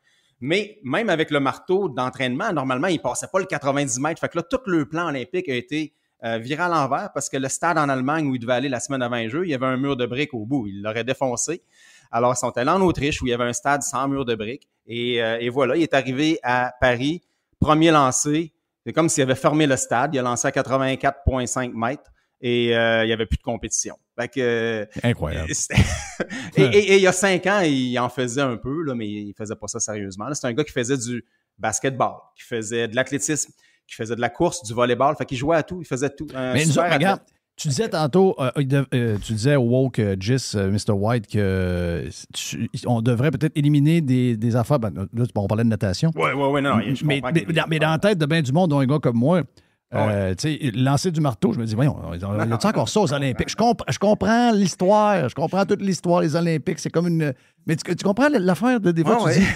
Mais même avec le marteau d'entraînement, normalement, il ne passait pas le 90 mètres. Fait que là, tout le plan olympique a été euh, viré à l'envers parce que le stade en Allemagne où il devait aller la semaine avant le jeu, il y avait un mur de briques au bout. Il l'aurait défoncé. Alors, ils sont allés en Autriche où il y avait un stade sans mur de briques. Et, euh, voilà, il est arrivé à Paris, premier lancé. C'est comme s'il avait fermé le stade. Il a lancé à 84,5 mètres et euh, il n'y avait plus de compétition. Euh, Incroyable. et, il y a cinq ans, il en faisait un peu, là, mais il faisait pas ça sérieusement. C'est un gars qui faisait du basketball, qui faisait de l'athlétisme, qui faisait de la course, du volleyball. Fait qu'il jouait à tout, il faisait tout. mais nous, regarde, tu disais tantôt, euh, euh, tu disais au woke Jis, Mr. White, que on devrait peut-être éliminer des, des affaires. Ben, là, on parlait de natation. Oui, oui, oui, non, mais, dans la tête de bien du monde, dont un gars comme moi, ah euh, tu sais, lancer du marteau, je me dis, voyons, y a encore ça aux Olympiques? Je, je comprends l'histoire, je comprends toute l'histoire des Olympiques. C'est comme une. Mais tu, comprends l'affaire de des fois, ouais, tu Dis,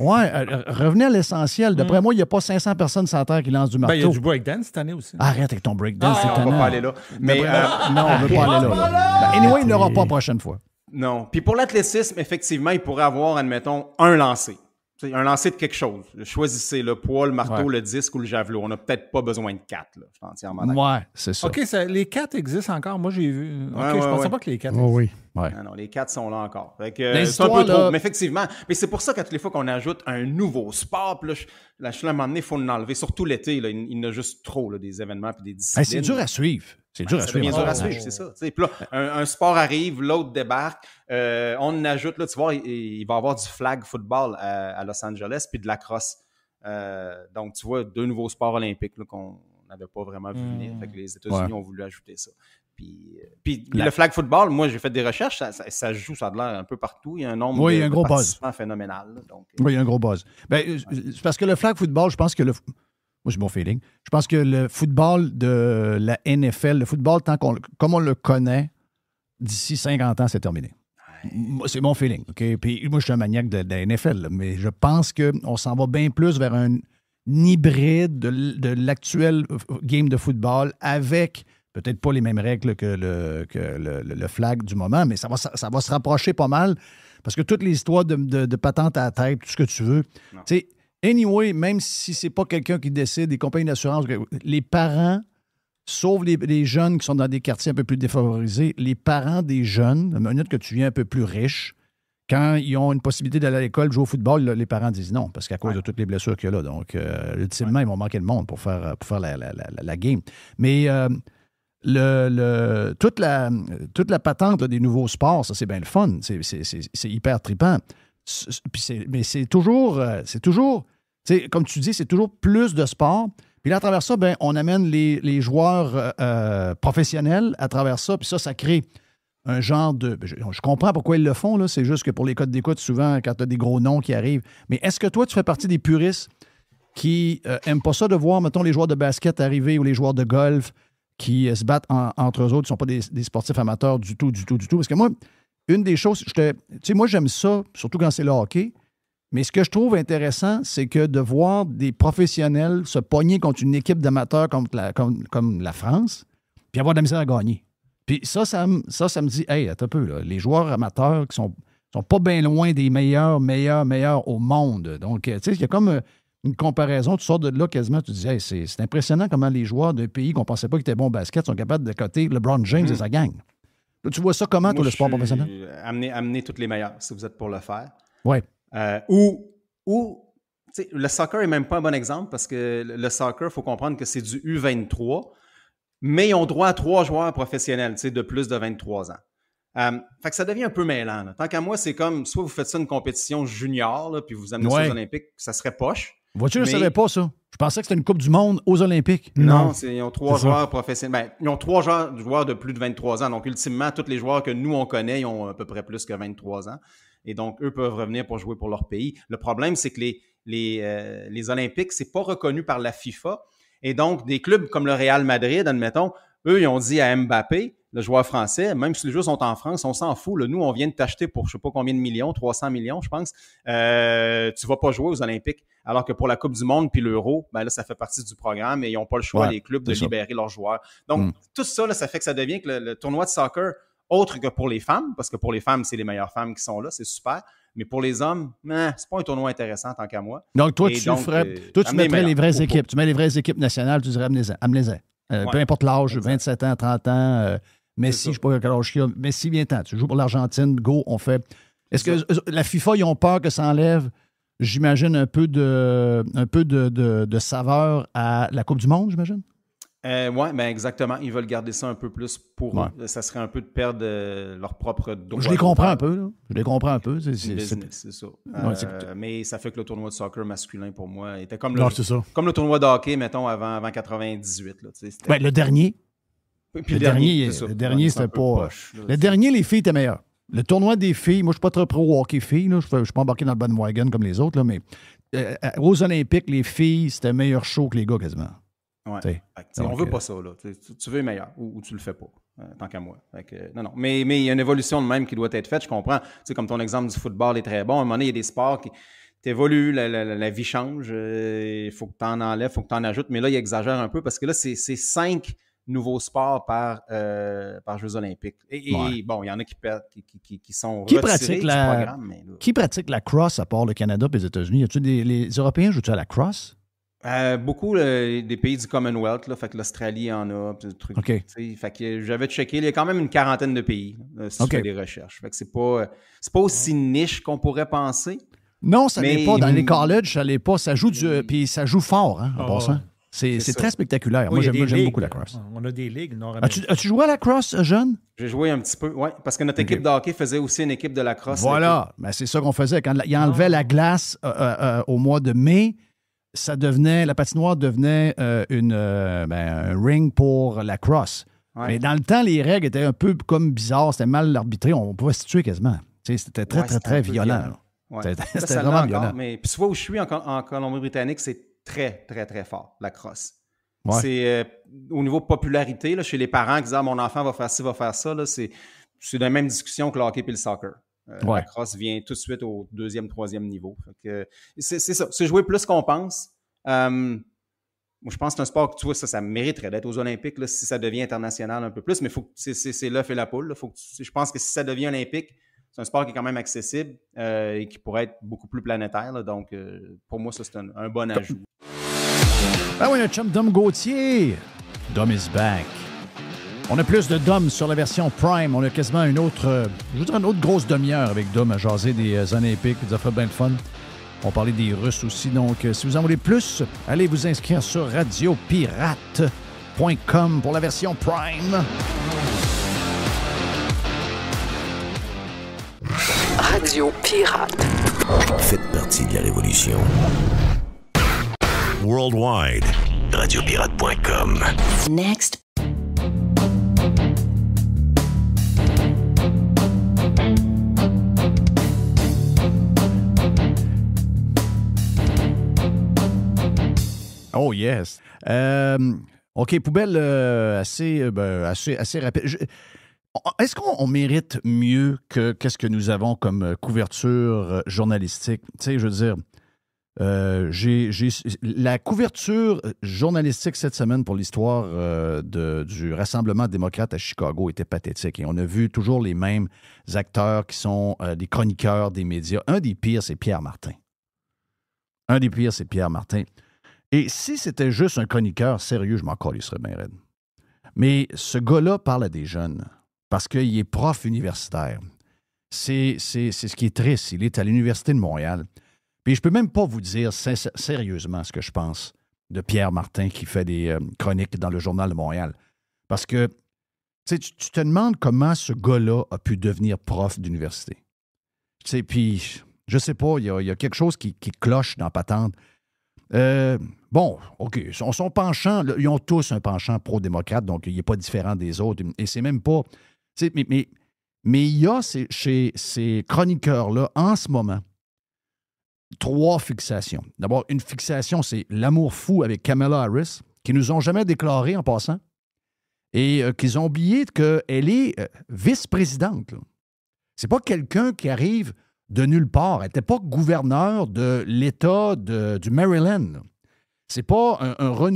ouais, euh, euh, revenez à l'essentiel. D'après mm. moi, il n'y a pas 500 personnes sur terre qui lancent du marteau. Ben, il y a du breakdance cette année aussi. Arrête avec ton breakdance. Ah, on ne va pas aller là. non, on ne veut pas aller là. Ben, anyway, il n'y aura pas la prochaine fois. Non. Puis pour l'athlétisme, effectivement, il pourrait avoir, admettons, un lancer c'est un lancer de quelque chose. Choisissez le poids, le marteau, le disque ou le javelot. On n'a peut-être pas besoin de quatre. Là. Je Ouais, c'est ça. OK, les quatre existent encore. Moi, j'ai vu. OK, je ne pensais pas que les quatre existent. Oh, oui. Non, ah non, les quatre sont là encore. c'est un peu trop. Mais effectivement, mais c'est pour ça qu'à toutes les fois qu'on ajoute un nouveau sport, là, je, l'ai à un moment donné, il faut l'enlever. Surtout l'été, il, il y en a juste trop là, des événements et des disciplines. c'est dur à suivre. C'est dur, à ben, ah, suivre. c'est ça. Puis là, un, sport arrive, l'autre débarque. Euh, on ajoute, là, tu vois, il, va y avoir du flag football à, Los Angeles, puis de la crosse. Euh, donc, tu vois, deux nouveaux sports olympiques qu'on n'avait pas vraiment vu venir. Hmm. les États-Unis ont voulu ajouter ça. Puis, euh, le flag football, moi, j'ai fait des recherches, ça, joue, ça a l'air un peu partout. Il y a un nombre de, il y phénoménal. oui, il y a un gros buzz. Ben, C'est parce que le flag football, je pense que le, moi, j'ai mon feeling. Je pense que le football de la NFL, le football, tant qu'on, comme on le connaît, d'ici 50 ans, c'est terminé. C'est mon feeling, Puis moi, je suis un maniaque de, la NFL, mais je pense qu'on s'en va bien plus vers un hybride de, l'actuel game de football avec peut-être pas les mêmes règles que le, le, flag du moment, mais ça va, ça, va se rapprocher pas mal parce que toutes les histoires de, de, patente à tête, tout ce que tu veux, tu sais, Anyway, même si c'est pas quelqu'un qui décide, les compagnies d'assurance, les parents, sauf les, jeunes qui sont dans des quartiers un peu plus défavorisés, les parents des jeunes, à minute que tu viens un peu plus riche, quand ils ont une possibilité d'aller à l'école, jouer au football, les parents disent non, parce qu'à cause de toutes les blessures qu'il y a là. Donc, euh, ultimement, ils vont manquer le monde pour faire, euh, pour faire la, game. Mais euh, le, toute, la, toute la patente des nouveaux sports, ça, c'est bien le fun. C'est hyper tripant mais c'est toujours, euh, c'est toujours, comme tu dis, c'est toujours plus de sport. Puis là, à travers ça, ben, on amène les, joueurs euh, euh, professionnels à travers ça. Puis ça, ça crée un genre de. Ben, je, comprends pourquoi ils le font, là. C'est juste que pour les codes d'écoute, souvent, quand tu as des gros noms qui arrivent. Mais est-ce que toi, tu fais partie des puristes qui n'aiment pas ça de voir, mettons, les joueurs de basket arriver ou les joueurs de golf qui se battent entre eux autres, ne sont pas des, des, sportifs amateurs du tout, du tout, du tout? Parce que moi, une des choses, tu sais, moi, j'aime ça, surtout quand c'est le hockey. Mais ce que je trouve intéressant, c'est que de voir des professionnels se pogner contre une équipe d'amateurs comme la, France, puis avoir de la misère à gagner. Puis ça, ça, me dit, hey, attends un peu, les joueurs amateurs qui sont, sont pas bien loin des meilleurs, meilleurs, meilleurs au monde. Donc, tu sais, il y a comme euh, une comparaison. Tu sors de là quasiment, tu dis, c'est impressionnant comment les joueurs d'un pays qu'on pensait pas qu'ils étaient bons au basket sont capables de coter LeBron James mmh. et sa gang. Tu vois ça comment, toi, le sport professionnel? Amener, amener toutes les meilleures, si vous êtes pour le faire. Oui. Euh, ou, ou le soccer n'est même pas un bon exemple parce que le soccer, il faut comprendre que c'est du U23, mais ils ont droit à trois joueurs professionnels tu sais, de plus de 23 ans. Euh, fait que ça devient un peu mêlant. Tant qu'à moi, c'est comme soit vous faites ça une compétition junior, puis vous amenez ça aux Olympiques, ça serait poche. Vois-tu, je ne savais pas ça. Je pensais que c'était une Coupe du Monde aux Olympiques. Non, ben, ils ont trois joueurs professionnels. ils ont trois joueurs, de plus de 23 ans. Donc, ultimement, tous les joueurs que nous, on connaît, ils ont à peu près plus que 23 ans. Et donc, eux peuvent revenir pour jouer pour leur pays. Le problème, c'est que les, les, euh, les Olympiques, c'est pas reconnu par la FIFA. Et donc, des clubs comme le Real Madrid, admettons, eux, ils ont dit à Mbappé, le joueur français, même si les jeux sont en France, on s'en fout. Nous, on vient de t'acheter pour je ne sais pas combien de millions, 300 millions, je pense. Tu euh, tu vas pas jouer aux Olympiques. Alors que pour la Coupe du Monde puis l'Euro, ben là, ça fait partie du programme et ils n'ont pas le choix, les clubs, de libérer leurs joueurs. Donc, hmm. tout ça, ça fait que ça devient que le, tournoi de soccer, autre que pour les femmes, parce que pour les femmes, c'est les meilleures femmes qui sont là, c'est super. Mais pour les hommes, ce hein, c'est pas un tournoi intéressant tant qu'à moi. Donc, toi, tu, euh, mettrais les vraies équipes. Tu mets les vraies équipes nationales, tu dirais, amenez-les. Euh, peu importe l'âge, 27 ans, 30 ans, Messi, je ne sais pas quel tu joues pour l'Argentine, go, on fait. Est-ce que euh, la FIFA, ils ont peur que ça enlève, j'imagine, un peu, de, un peu de, saveur à la Coupe du Monde, j'imagine? Euh, oui, ben, exactement. Ils veulent garder ça un peu plus pour eux. Ça serait un peu de perdre euh, leur propre droit. Je les comprends un peu. Je les comprends un peu. C'est mais ça fait que le tournoi de soccer masculin, pour moi, était comme le, comme le tournoi de hockey, mettons, avant, avant 98. Ben, le dernier le, dernier, c'était pas. le dernier, les filles étaient meilleures. Le tournoi des filles, moi, je suis pas trop pro hockey filles. Je suis pas embarqué dans le bandwagon comme les autres, mais euh, aux Olympiques, les filles, c'était meilleur show que les gars quasiment. Ouais. on veut euh, pas ça. Là. Tu, veux meilleur ou, tu le fais pas, euh, tant qu'à moi. non, non. Mais il y a une évolution de même qui doit être faite, je comprends. comme ton exemple du football est très bon, à un moment donné, il y a des sports qui évoluent, la, vie change, il faut que tu en enlèves, il faut que tu en ajoutes, mais là, il exagère un peu parce que là, c'est cinq nouveaux sports par, euh, par Jeux olympiques. Et, bon, il y en a qui, qui, sont qui pratique la, programme. qui pratique la cross à part le Canada et les États-Unis? Y a les Européens jouent-ils à la cross? Euh, beaucoup des pays du Commonwealth, là, fait l'Australie en a, pis, truc, que j'avais checké, il y a quand même une quarantaine de pays si tu fais des recherches. Fait que c'est pas c'est pas aussi niche qu'on pourrait penser. Non, ça n'est pas dans les colleges, ça pas, ça joue du puis ça joue fort hein, en ah c'est très spectaculaire. Moi, j'aime beaucoup la cross. On a des ligues As-tu joué à la crosse, jeune? J'ai joué un petit peu, oui, parce que notre équipe de hockey faisait aussi une équipe de la crosse. Voilà, ben, c'est ça qu'on faisait. Quand ils enlevaient la glace euh, euh, euh, au mois de mai, ça devenait, la patinoire devenait une, ben, un ring pour la crosse. Mais dans le temps, les règles étaient un peu comme bizarres, c'était mal arbitré, on pouvait se tuer quasiment. C'était très, très, très, violent. C'était vraiment violent. Mais puis, soit où je suis en Colombie-Britannique, c'est très, très, très fort, la crosse. C'est euh, au niveau popularité, chez les parents qui disent ah, mon enfant va faire ci, va faire ça, c'est la même discussion que le hockey et le soccer. Euh, la crosse vient tout de suite au deuxième, troisième niveau. C'est ça. C'est jouer plus qu'on pense. Euh, moi, je pense que c'est un sport que tu vois, ça, ça mériterait d'être aux Olympiques si ça devient international un peu plus, mais c'est l'œuf et la poule. je pense que si ça devient olympique, c'est un sport qui est quand même accessible euh, et qui pourrait être beaucoup plus planétaire. donc, euh, pour moi, ça, c'est un, bon ajout. Ah oui, un chum Dom Gauthier. Dom is back. On a plus de Dom sur la version Prime. On a quasiment une autre, euh, je voudrais une autre grosse demi-heure avec Dom à jaser des années épiques. Ça fait bien de fun. On parlait des Russes aussi. Donc, si vous en voulez plus, allez vous inscrire sur radiopirate.com pour la version Prime. Radio Pirate. Faites partie de la révolution. Worldwide. Radiopirate.com. Next. Oh yes. Euh, OK, poubelle euh, assez, euh, ben, assez, assez rapide. Est-ce qu'on mérite mieux que qu'est-ce que nous avons comme euh, couverture euh, journalistique? Tu sais, je veux dire, euh, la couverture journalistique cette semaine pour l'histoire du Rassemblement démocrate à Chicago était pathétique. Et on a vu toujours les mêmes acteurs qui sont des chroniqueurs des médias. Un des pires, c'est Pierre Martin. Un des pires, c'est Pierre Martin. Et si c'était juste un chroniqueur sérieux, je m'en serait bien raide. Mais ce gars-là parle à des jeunes parce qu'il est prof universitaire. C'est ce qui est triste. Il est à l'Université de Montréal. Puis je ne peux même pas vous dire sérieusement ce que je pense de Pierre Martin qui fait des euh, chroniques dans le Journal de Montréal. Parce que tu, tu te demandes comment ce gars-là a pu devenir prof d'université. Puis je ne sais pas, il y, a quelque chose qui, cloche dans Patente. Euh, bon, OK, son, penchant, ils ont tous un penchant pro-démocrate, donc il n'est pas différent des autres. Et c'est même pas mais, il y a chez ces chroniqueurs-là, en ce moment, trois fixations. D'abord, une fixation, c'est l'amour fou avec Kamala Harris, qui nous ont jamais déclaré en passant, et euh, qu'ils ont oublié qu'elle est euh, vice-présidente. C'est pas quelqu'un qui arrive de nulle part. Elle n'était pas gouverneur de l'État du Maryland. C'est pas un, un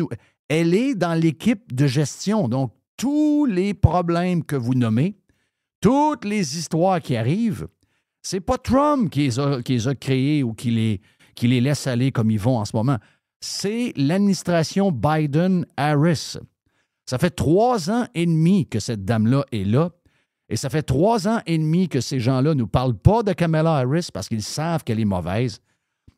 Elle est dans l'équipe de gestion. Donc, tous les problèmes que vous nommez, toutes les histoires qui arrivent, c'est pas Trump qui les a, créés ou qui les, qui les laisse aller comme ils vont en ce moment. C'est l'administration Biden-Harris. Ça fait trois ans et demi que cette dame-là est là. Et ça fait trois ans et demi que ces gens-là ne nous parlent pas de Kamala Harris parce qu'ils savent qu'elle est mauvaise.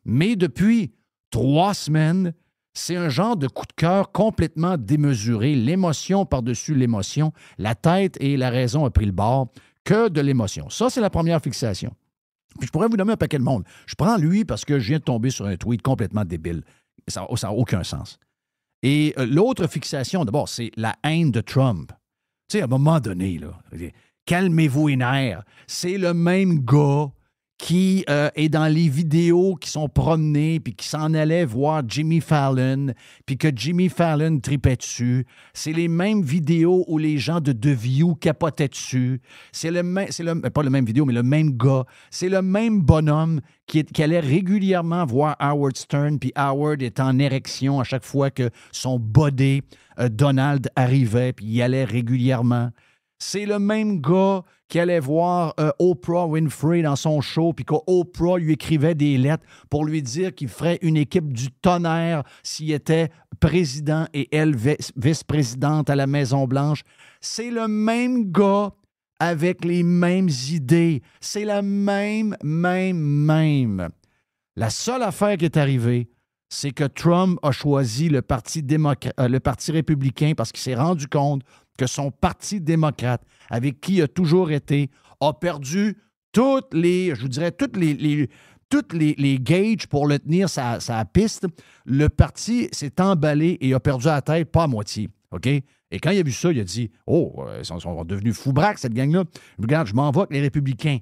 Mais depuis trois semaines, c'est un genre de coup de cœur complètement démesuré, l'émotion par-dessus l'émotion, la tête et la raison a pris le bord, que de l'émotion. Ça, c'est la première fixation. Puis je pourrais vous donner un paquet de monde. Je prends lui parce que je viens de tomber sur un tweet complètement débile. Ça n'a oh, aucun sens. Et euh, l'autre fixation, d'abord, c'est la haine de Trump. Tu sais, à un moment donné, calmez-vous les nerfs. C'est le même gars qui euh, est dans les vidéos qui sont promenées, puis qui s'en allait voir Jimmy Fallon, puis que Jimmy Fallon tripait dessus. C'est les mêmes vidéos où les gens de The View capotaient dessus. C'est le même, c'est le, euh, pas le même vidéo, mais le même gars. C'est le même bonhomme qui, allait régulièrement voir Howard Stern, puis Howard est en érection à chaque fois que son body, euh, Donald, arrivait, puis il allait régulièrement. C'est le même gars qui allait voir euh, Oprah Winfrey dans son show, puis qu'Oprah lui écrivait des lettres pour lui dire qu'il ferait une équipe du tonnerre s'il était président et elle vice-présidente à la Maison-Blanche. C'est le même gars avec les mêmes idées. C'est la même, même, même. La seule affaire qui est arrivée, c'est que Trump a choisi le parti, démocrate, euh, le parti républicain parce qu'il s'est rendu compte que son parti démocrate avec qui il a toujours été, a perdu toutes les, je vous dirais, toutes les, toutes les, pour le tenir sa, sa piste. Le parti s'est emballé et a perdu la tête, pas à moitié. OK? Et quand il a vu ça, il a dit Oh, euh, ils sont, devenus fous braques, cette gang-là. Regarde, je m'envoie que les Républicains.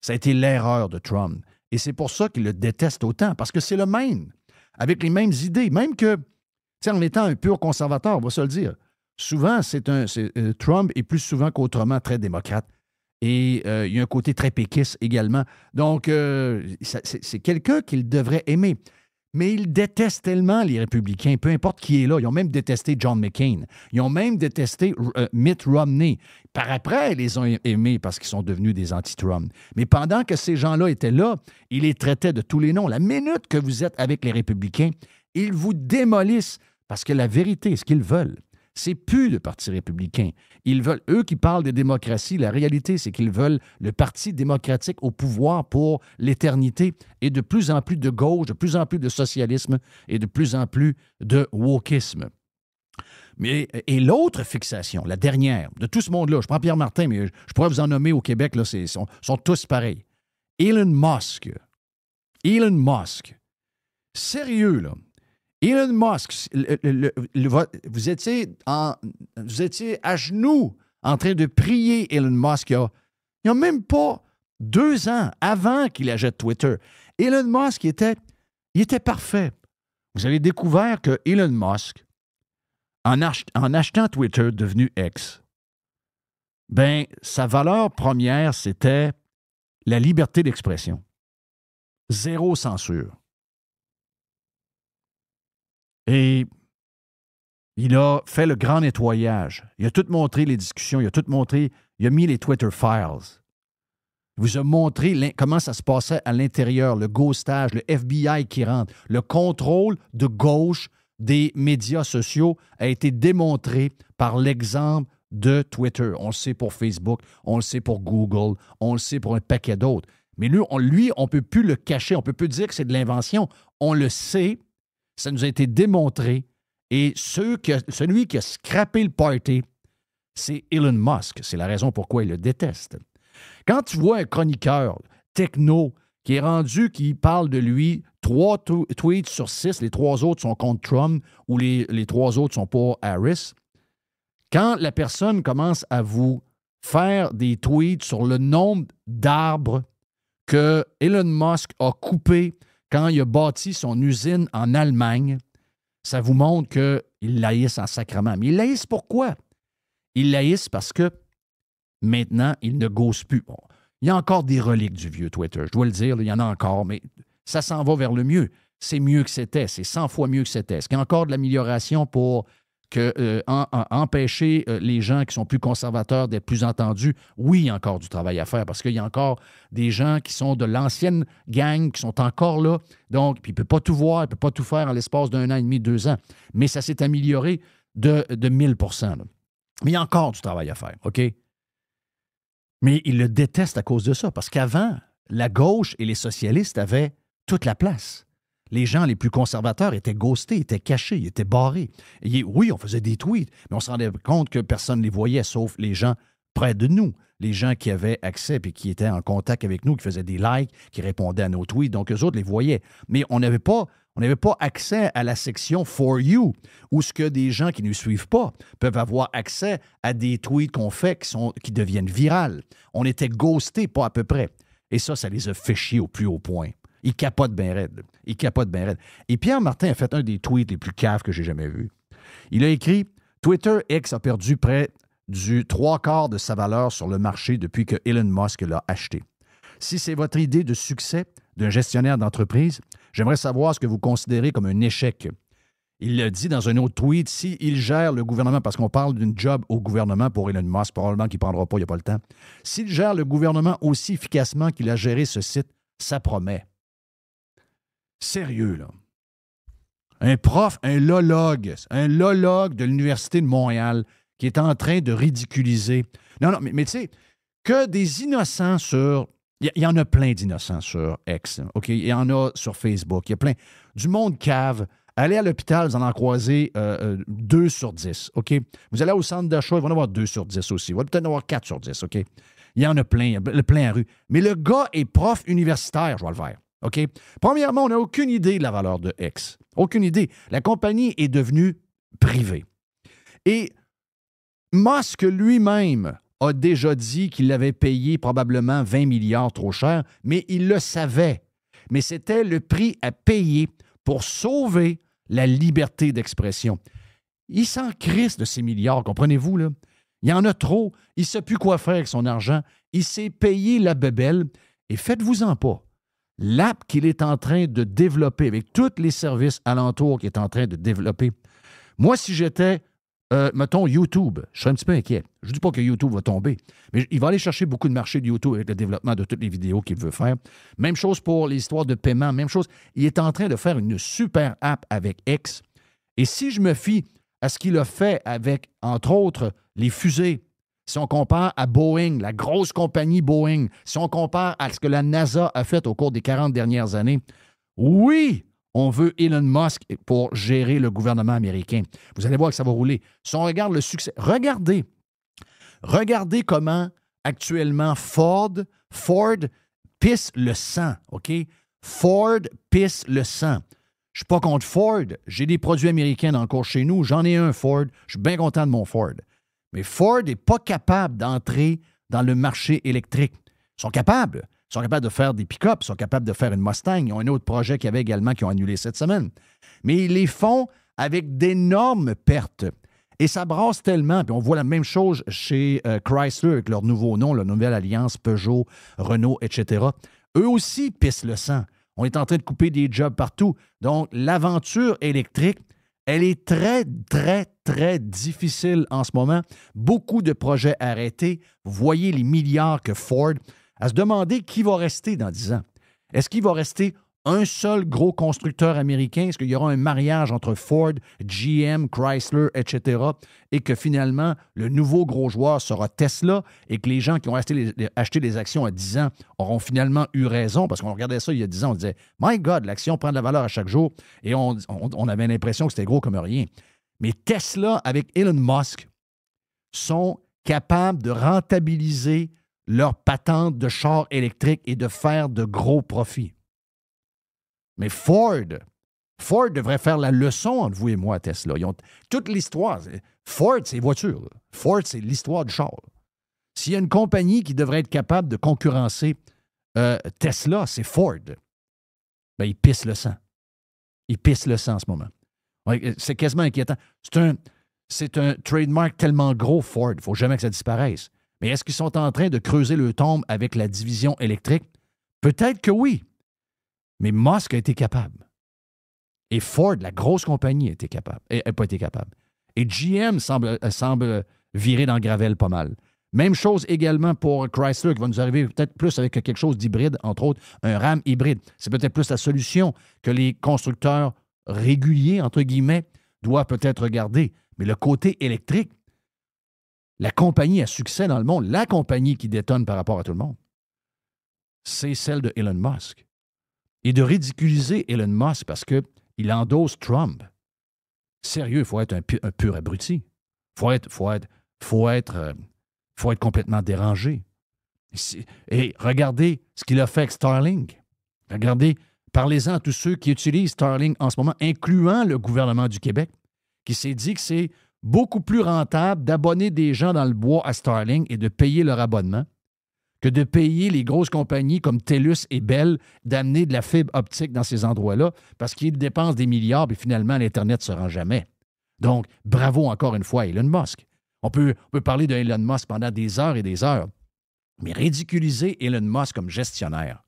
Ça a été l'erreur de Trump. Et c'est pour ça qu'il le déteste autant, parce que c'est le même, avec les mêmes idées, même que, en étant un pur conservateur, on va se le dire, souvent, c'est un. Euh, Trump est plus souvent qu'autrement très démocrate. Et euh, il y a un côté très péquiste également. Donc, euh, c'est quelqu'un qu'il devrait aimer. Mais il déteste tellement les républicains, peu importe qui est là. Ils ont même détesté John McCain. Ils ont même détesté Mitt Romney. Par après, ils les ont aimés parce qu'ils sont devenus des anti-Trump. Mais pendant que ces gens-là étaient là, ils les traitaient de tous les noms. La minute que vous êtes avec les républicains, ils vous démolissent parce que la vérité, ce qu'ils veulent, c'est plus le Parti républicain. Ils veulent, eux qui parlent de démocratie, la réalité, c'est qu'ils veulent le Parti démocratique au pouvoir pour l'éternité et de plus en plus de gauche, de plus en plus de socialisme et de plus en plus de wokisme. Mais, et l'autre fixation, la dernière, de tout ce monde-là, je prends Pierre Martin, mais je, pourrais vous en nommer au Québec, là, c'est, sont, sont tous pareils. Elon Musk. Elon Musk. Sérieux, là. Elon Musk, vous, étiez à genoux en train de prier Elon Musk il n'y a, même pas deux ans avant qu'il achète Twitter. Elon Musk était, il était parfait. Vous avez découvert que Elon Musk, en, achetant Twitter devenu ex, ben, sa valeur première, c'était la liberté d'expression. Zéro censure. Et il a fait le grand nettoyage. Il a tout montré les discussions, il a tout montré, il a mis les Twitter files. Il vous a montré comment ça se passait à l'intérieur, le ghostage, le FBI qui rentre, le contrôle de gauche des médias sociaux a été démontré par l'exemple de Twitter. On le sait pour Facebook, on le sait pour Google, on le sait pour un paquet d'autres. Mais lui, on ne lui, on peut plus le cacher, on peut plus dire que c'est de l'invention. On le sait, ça nous a été démontré. Et celui qui a scrappé le party, c'est Elon Musk. C'est la raison pourquoi il le déteste. Quand tu vois un chroniqueur techno qui est rendu, qui parle de lui, trois tweets sur six, les trois autres sont contre Trump ou les, les trois autres sont pour Harris, quand la personne commence à vous faire des tweets sur le nombre d'arbres que Elon Musk a coupés quand il a bâti son usine en Allemagne, ça vous montre qu'il laïsse en sacrement. Mais il laïsse pourquoi? Il laïsse parce que maintenant, il ne gosse plus. il y a encore des reliques du vieux Twitter, je dois le dire, il y en a encore, mais ça s'en va vers le mieux. C'est mieux que c'était, c'est 100 fois mieux que c'était. Est-ce qu'il y a encore de l'amélioration pour que euh, empêcher euh, les gens qui sont plus conservateurs d'être plus entendus, oui, il y a encore du travail à faire parce qu'il y a encore des gens qui sont de l'ancienne gang, qui sont encore là. Donc, puis il ne peut pas tout voir, il ne peut pas tout faire en l'espace d'un an et demi, deux ans. Mais ça s'est amélioré de, de 1000 Mais il y a encore du travail à faire, OK? Mais il le déteste à cause de ça parce qu'avant, la gauche et les socialistes avaient toute la place. Les gens les plus conservateurs étaient ghostés, étaient cachés, étaient barrés. Et oui, on faisait des tweets, mais on se rendait compte que personne ne les voyait, sauf les gens près de nous, les gens qui avaient accès et qui étaient en contact avec nous, qui faisaient des likes, qui répondaient à nos tweets. Donc, eux autres les voyaient. Mais on n'avait pas on n'avait pas accès à la section For You, où ce que des gens qui ne suivent pas peuvent avoir accès à des tweets qu'on fait qui, qui deviennent virales. On était ghostés, pas à peu près. Et ça, ça les a fait chier au plus haut point. Il capote bien raide. Il capote bien raide. Et Pierre Martin a fait un des tweets les plus caves que j'ai jamais vu. Il a écrit Twitter X a perdu près du trois quarts de sa valeur sur le marché depuis que Elon Musk l'a acheté. Si c'est votre idée de succès d'un gestionnaire d'entreprise, j'aimerais savoir ce que vous considérez comme un échec. Il l'a dit dans un autre tweet, s'il il gère le gouvernement, parce qu'on parle d'une job au gouvernement pour Elon Musk, probablement qu'il ne prendra pas, il n'y a pas le temps. S'il gère le gouvernement aussi efficacement qu'il a géré ce site, ça promet. Sérieux, là. Un prof, un lologue, un lologue de l'Université de Montréal qui est en train de ridiculiser. Non, non, mais, tu sais, que des innocents sur. Il y, en a plein d'innocents sur X, OK? Il y en a sur Facebook, il y a plein. Du monde cave. Allez à l'hôpital, vous en en croisez 2 euh, euh, sur dix, OK? Vous allez au centre d'achat, il va en avoir deux sur dix aussi. Il va peut-être en avoir quatre sur dix, OK? Il y en a plein, le plein à rue. Mais le gars est prof universitaire, je vois le faire. OK? Premièrement, on n'a aucune idée de la valeur de X. Aucune idée. La compagnie est devenue privée. Et Musk lui-même a déjà dit qu'il avait payé probablement 20 milliards trop cher, mais il le savait. Mais c'était le prix à payer pour sauver la liberté d'expression. Il s'en crisse de ces milliards, comprenez-vous, là? Il y en a trop. Il ne sait plus quoi faire avec son argent. Il s'est payé la bebelle. Et faites-vous-en pas l'app qu'il est en train de développer, avec tous les services alentours qu'il est en train de développer. Moi, si j'étais, euh, mettons, YouTube, je serais un petit peu inquiet. Je ne dis pas que YouTube va tomber, mais il va aller chercher beaucoup de marché de YouTube avec le développement de toutes les vidéos qu'il veut faire. Même chose pour les histoires de paiement, même chose. Il est en train de faire une super app avec X. Et si je me fie à ce qu'il a fait avec, entre autres, les fusées si on compare à Boeing, la grosse compagnie Boeing, si on compare à ce que la NASA a fait au cours des 40 dernières années, oui, on veut Elon Musk pour gérer le gouvernement américain. Vous allez voir que ça va rouler. Si on regarde le succès, regardez, regardez comment actuellement Ford, Ford pisse le sang, OK? Ford pisse le sang. Je suis pas contre Ford. J'ai des produits américains encore chez nous. J'en ai un Ford. Je suis bien content de mon Ford. Mais Ford n'est pas capable d'entrer dans le marché électrique. Ils sont capables. Ils sont capables de faire des pick ups ils sont capables de faire une Mustang. Ils ont un autre projet qu'il y avait également qui ont annulé cette semaine. Mais ils les font avec d'énormes pertes. Et ça brasse tellement. Puis on voit la même chose chez euh, Chrysler avec leur nouveau nom, la nouvelle alliance Peugeot, Renault, etc. Eux aussi pissent le sang. On est en train de couper des jobs partout. Donc, l'aventure électrique, elle est très, très, très difficile en ce moment. Beaucoup de projets arrêtés. Voyez les milliards que Ford. À se demander qui va rester dans 10 ans. Est-ce qu'il va rester un seul gros constructeur américain? Est-ce qu'il y aura un mariage entre Ford, GM, Chrysler, etc. et que finalement, le nouveau gros joueur sera Tesla et que les gens qui ont acheté des actions à 10 ans auront finalement eu raison? Parce qu'on regardait ça il y a 10 ans, on disait My God, l'action prend de la valeur à chaque jour et on, on avait l'impression que c'était gros comme rien. Mais Tesla, avec Elon Musk, sont capables de rentabiliser leur patente de char électrique et de faire de gros profits. Mais Ford, Ford devrait faire la leçon entre vous et moi Tesla. Ils toute l'histoire. Ford, c'est voiture. Ford, c'est l'histoire du Charles. S'il y a une compagnie qui devrait être capable de concurrencer euh, Tesla, c'est Ford. Ben, ils pissent le sang. Ils pissent le sang en ce moment. Euh, c'est quasiment inquiétant. C'est un, c'est un trademark tellement gros, Ford. Il ne faut jamais que ça disparaisse. Mais est-ce qu'ils sont en train de creuser le tombe avec la division électrique? Peut-être que oui. Mais Musk a été capable. Et Ford, la grosse compagnie, capable. n'a pas été capable. Et GM semble, euh, semble virer dans le gravel pas mal. Même chose également pour Chrysler, qui va nous arriver peut-être plus avec quelque chose d'hybride, entre autres, un RAM hybride. C'est peut-être plus la solution que les constructeurs réguliers, entre guillemets, doivent peut-être regarder. Mais le côté électrique, la compagnie à succès dans le monde, la compagnie qui détonne par rapport à tout le monde, c'est celle de Elon Musk et de ridiculiser Elon Musk parce qu'il endosse Trump. Sérieux, il faut être un, pur abruti. Il faut être, faut, être, faut être euh, complètement dérangé. Et regardez ce qu'il a fait avec Starlink. Regardez, parlez-en à tous ceux qui utilisent Starlink en ce moment, incluant le gouvernement du Québec, qui s'est dit que c'est beaucoup plus rentable d'abonner des gens dans le bois à Starlink et de payer leur abonnement que de payer les grosses compagnies comme TELUS et Bell d'amener de la fibre optique dans ces endroits-là parce qu'ils dépensent des milliards et finalement l'Internet ne se rend jamais. Donc, bravo encore une fois à Elon Musk. On peut, parler de Musk pendant des heures et des heures, mais ridiculiser Elon Musk comme gestionnaire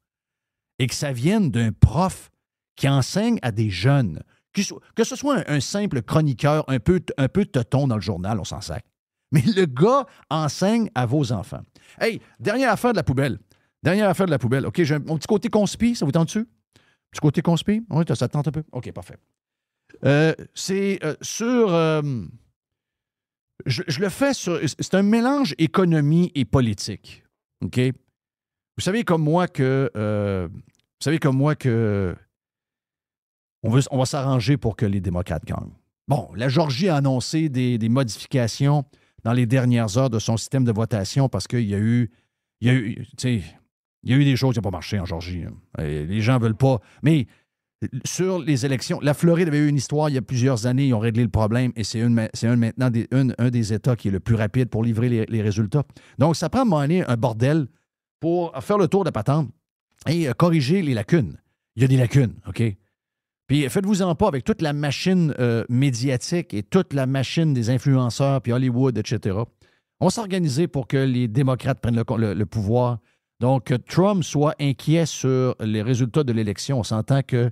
et que ça vienne d'un prof qui enseigne à des jeunes, que ce soit un, simple chroniqueur un peu, un peu dans le journal, on s'en sac, mais le gars enseigne à vos enfants. Hey, dernière affaire de la poubelle. Dernière affaire de la poubelle. OK, j'ai mon petit côté conspi, ça vous tente dessus? Petit côté conspi? Oui, ça tente un peu? OK, parfait. Euh, c'est euh, sur. Euh, je, le fais sur. C'est un mélange économie et politique. OK? Vous savez comme moi que. vous savez comme moi que. On, veut, on va s'arranger pour que les démocrates gagnent. Bon, la Georgie a annoncé des modifications dans les dernières heures de son système de votation parce qu'il y a eu. Il y a eu. Il y a eu des choses qui n'ont pas marché en Georgie. Hein. Les gens ne veulent pas. Mais sur les élections, la Floride avait eu une histoire il y a plusieurs années. Ils ont réglé le problème et c'est, une, c'est maintenant des, un des États qui est le plus rapide pour livrer les, résultats. Donc, ça prend à un un bordel pour faire le tour de la patente et euh, corriger les lacunes. Il y a des lacunes, OK? Puis euh, faites-vous-en pas avec toute la machine euh, médiatique et toute la machine des influenceurs, puis Hollywood, etc. On s'est pour que les démocrates prennent le, pouvoir. Donc, que euh, Trump soit inquiet sur les résultats de l'élection. On s'entend que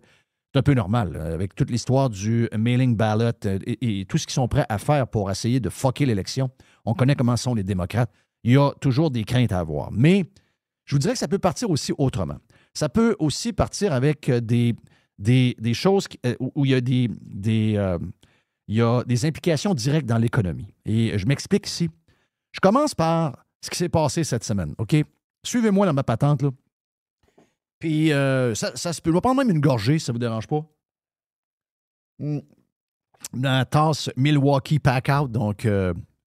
c'est un peu normal, avec toute l'histoire du mailing ballot et, et tout ce qu'ils sont prêts à faire pour essayer de fucker l'élection. On connaît comment sont les démocrates. Il y a toujours des craintes à avoir. Mais je vous dirais que ça peut partir aussi autrement. Ça peut aussi partir avec des, des, des choses euh, où, il y a des, des, euh, il y a des implications directes dans l'économie. Et je m'explique ici. Je commence par ce qui s'est passé cette semaine, OK? Suivez-moi dans ma patente, là. Puis euh, ça, ça, se peut. Je prendre même une gorgée, ça ne vous dérange pas. Dans hmm. la tasse Milwaukee Packout, donc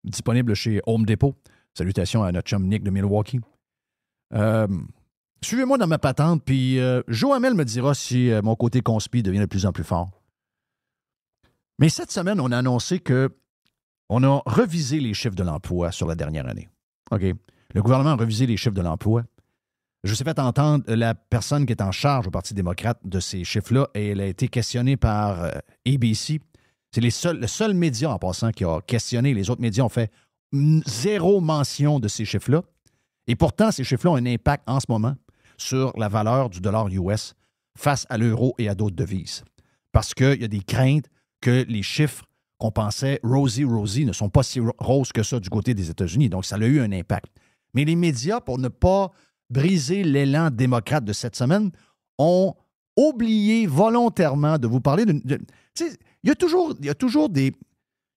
disponible chez Home Depot. Salutations à notre chum Nick de Milwaukee. Euh, Suivez-moi dans ma patente, puis euh, Joamel me dira si euh, mon côté conspi devient de plus en plus fort. Mais cette semaine, on a annoncé que on a revisé les chiffres de l'emploi sur la dernière année. OK. Le gouvernement a revisé les chiffres de l'emploi. Je vous ai fait entendre euh, la personne qui est en charge au Parti démocrate de ces chiffres-là et elle a été questionnée par ABC. C'est les seuls, le seul média en passant qui a questionné. Les autres médias ont fait zéro mention de ces chiffres-là. Et pourtant, ces chiffres-là ont un impact en ce moment sur la valeur du dollar US face à l'euro et à d'autres devises. Parce qu'il y a des craintes que les chiffres qu'on pensait rosy, rosy ne sont pas si roses que ça du côté des États-Unis. Donc, ça a eu un impact. Mais les médias, pour ne pas briser l'élan démocrate de cette semaine, ont oublié volontairement de vous parler de. il y toujours, il y a toujours des.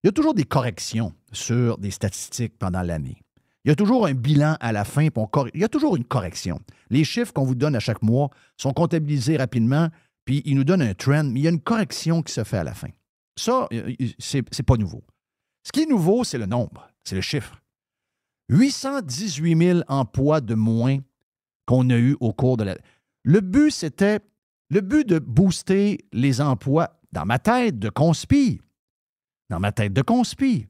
Il y a toujours des corrections sur des statistiques pendant l'année. Il y a toujours un bilan à la fin, il y a toujours une correction. Les chiffres qu'on vous donne à chaque mois sont comptabilisés rapidement, puis ils nous donnent un trend, mais il y a une correction qui se fait à la fin. Ça, euh, euh, c'est pas nouveau. Ce qui est nouveau, c'est le nombre, c'est le chiffre. 818 000 emplois de moins qu'on a eu au cours de la. Le but, c'était le but de booster les emplois dans ma tête de conspire Dans ma tête de conspire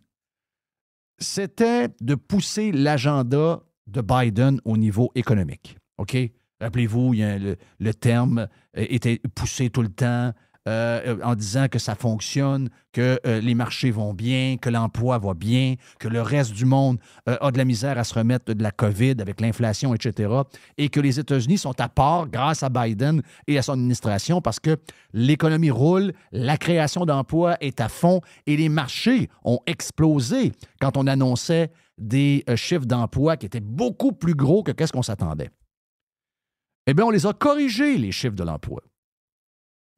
c'était de pousser l'agenda de Biden au niveau économique. OK? Rappelez-vous, le, le, terme euh, était poussé tout le temps. Euh, euh, en disant que ça fonctionne, que euh, les marchés vont bien, que l'emploi va bien, que le reste du monde a de la misère à se remettre de la COVID avec l'inflation, etc. Et que les États-Unis sont à part grâce à Biden et à son administration parce que l'économie roule, la création d'emplois est à fond et les marchés ont explosé quand on annonçait des chiffres d'emploi qui étaient beaucoup plus gros que ce qu'on s'attendait. Eh bien, on les a corrigés, les chiffres de l'emploi.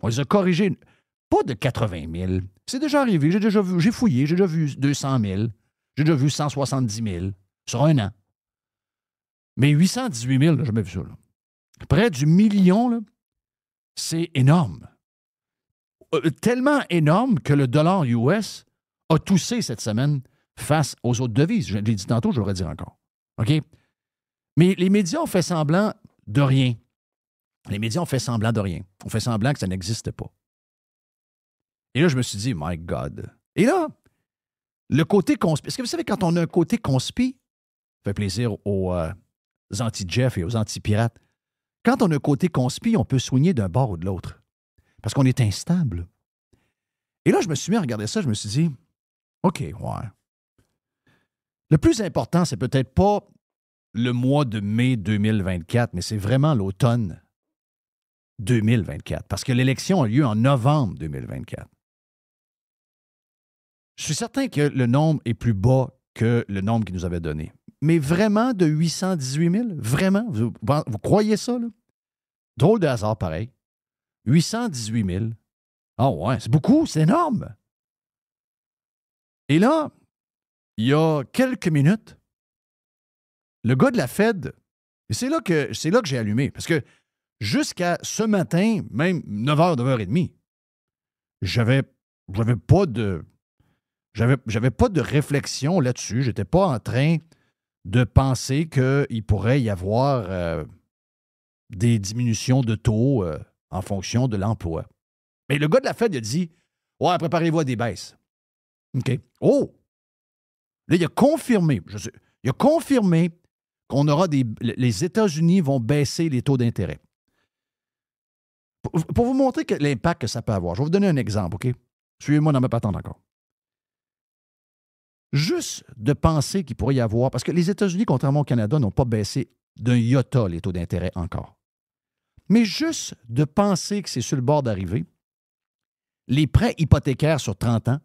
On les a corrigés. Pas de 80 000. C'est déjà arrivé. J'ai déjà vu, j'ai fouillé, j'ai déjà vu 200 000. J'ai déjà vu 170 000 sur un an. Mais 818 000, j'ai jamais vu ça. Là. Près du million, c'est énorme. Euh, tellement énorme que le dollar US a toussé cette semaine face aux autres devises. Je l'ai dit tantôt, je le redire encore. OK? Mais les médias ont fait semblant de rien. Les médias ont fait semblant de rien. On fait semblant que ça n'existe pas. Et là, je me suis dit, my God. Et là, le côté conspi. Est-ce que vous savez, quand on a un côté conspi, ça fait plaisir euh, aux anti-Jeff et aux anti-pirates. Quand on a un côté conspi, on peut soigner d'un bord ou de l'autre. Parce qu'on est instable. Et là, je me suis mis à regarder ça, je me suis dit, OK, ouais. Le plus important, c'est peut-être pas le mois de mai 2024, mais c'est vraiment l'automne 2024, parce que l'élection a lieu en novembre 2024. Je suis certain que le nombre est plus bas que le nombre qu'il nous avait donné. Mais vraiment de 818 000? Vraiment? Vous, croyez ça? Drôle de hasard, pareil. 818 000. Ah ouais, c'est beaucoup, c'est énorme. Et là, il y a quelques minutes, le gars de la Fed, et c'est là que c'est là que j'ai allumé, parce que jusqu'à ce matin, même 9h, 9h30, j'avais, j'avais pas de. J'avais, pas de réflexion là-dessus. J'étais pas en train de penser qu'il pourrait y avoir euh, des diminutions de taux euh, en fonction de l'emploi. Mais le gars de la Fed il a dit Ouais, préparez-vous à des baisses. OK. Oh! Là, il a confirmé, il a confirmé qu'on aura des. Les États-Unis vont baisser les taux d'intérêt. Pour vous montrer l'impact que ça peut avoir, je vais vous donner un exemple, OK? Suivez-moi dans ma patente encore. Juste de penser qu'il pourrait y avoir, parce que les États-Unis, contrairement au Canada, n'ont pas baissé d'un iota les taux d'intérêt encore. Mais juste de penser que c'est sur le bord d'arriver, les prêts hypothécaires sur 30 ans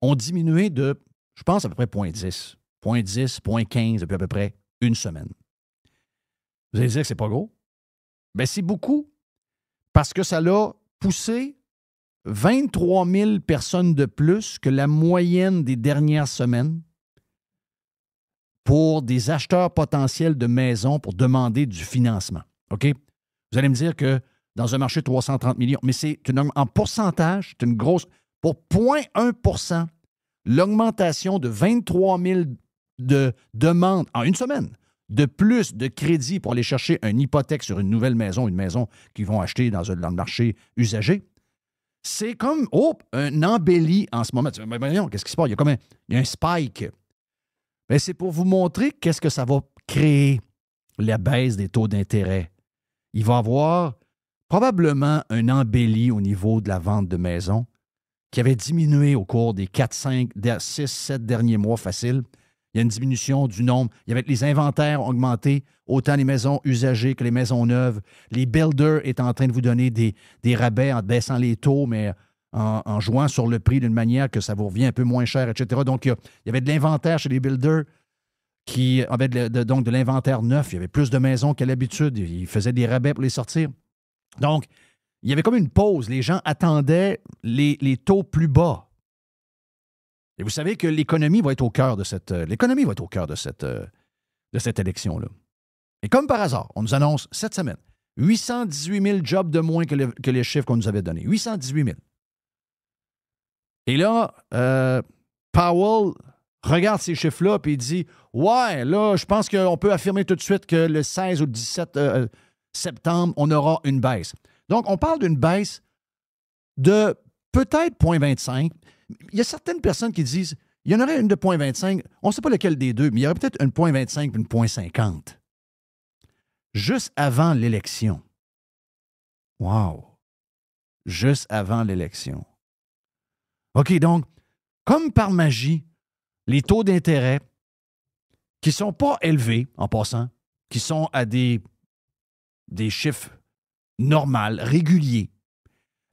ont diminué de, je pense, à peu près 0.10, 0.10, 0.15 depuis à peu près une semaine. Vous allez dire que c'est pas gros? Bien, c'est beaucoup, parce que ça l'a poussé 23 000 personnes de plus que la moyenne des dernières semaines pour des acheteurs potentiels de maisons pour demander du financement. OK? Vous allez me dire que dans un marché de 330 millions, mais c'est en pourcentage, c'est une grosse. Pour 0,1 l'augmentation de 23 000 de demandes en une semaine de plus de crédits pour aller chercher une hypothèque sur une nouvelle maison, une maison qu'ils vont acheter dans, un le marché usagé, c'est comme, oh, un embelli en ce moment. Mais qu'est-ce qui se passe? Il y a comme un, spike. Mais ben, c'est pour vous montrer qu'est-ce que ça va créer, la baisse des taux d'intérêt. Il va y avoir probablement un embelli au niveau de la vente de maisons qui avait diminué au cours des 4, 5, 6, 7 derniers mois faciles il y a une diminution du nombre. Il y avait les inventaires augmentés, autant les maisons usagées que les maisons neuves. Les builders étaient en train de vous donner des, rabais en baissant les taux, mais en, jouant sur le prix d'une manière que ça vous revient un peu moins cher, etc. Donc, il y, avait de l'inventaire chez les builders qui avait de, donc de l'inventaire neuf. Il y avait plus de maisons qu'à l'habitude. Ils faisaient des rabais pour les sortir. Donc, il y avait comme une pause. Les gens attendaient les taux plus bas. Et vous savez que l'économie va être au cœur de cette euh, l'économie va être au cœur de cette euh, de cette élection là. Et comme par hasard, on nous annonce cette semaine 818 000 jobs de moins que, les chiffres qu'on nous avait donnés. 818 000. Et là, euh, Powell regarde ces chiffres-là et dit Ouais, là, je pense qu'on peut affirmer tout de suite que le 16 ou le 17 septembre, on aura une baisse. Donc, on parle d'une baisse de peut-être 0,25. Il y a certaines personnes qui disent il y en aurait une de 0.25, on ne sait pas lequel des deux, mais il y aurait peut-être une 0.25 et une 0.50. Juste avant l'élection. Wow! Juste avant l'élection. OK, donc, comme par magie, les taux d'intérêt qui ne sont pas élevés, en passant, qui sont à des, des chiffres normaux, réguliers,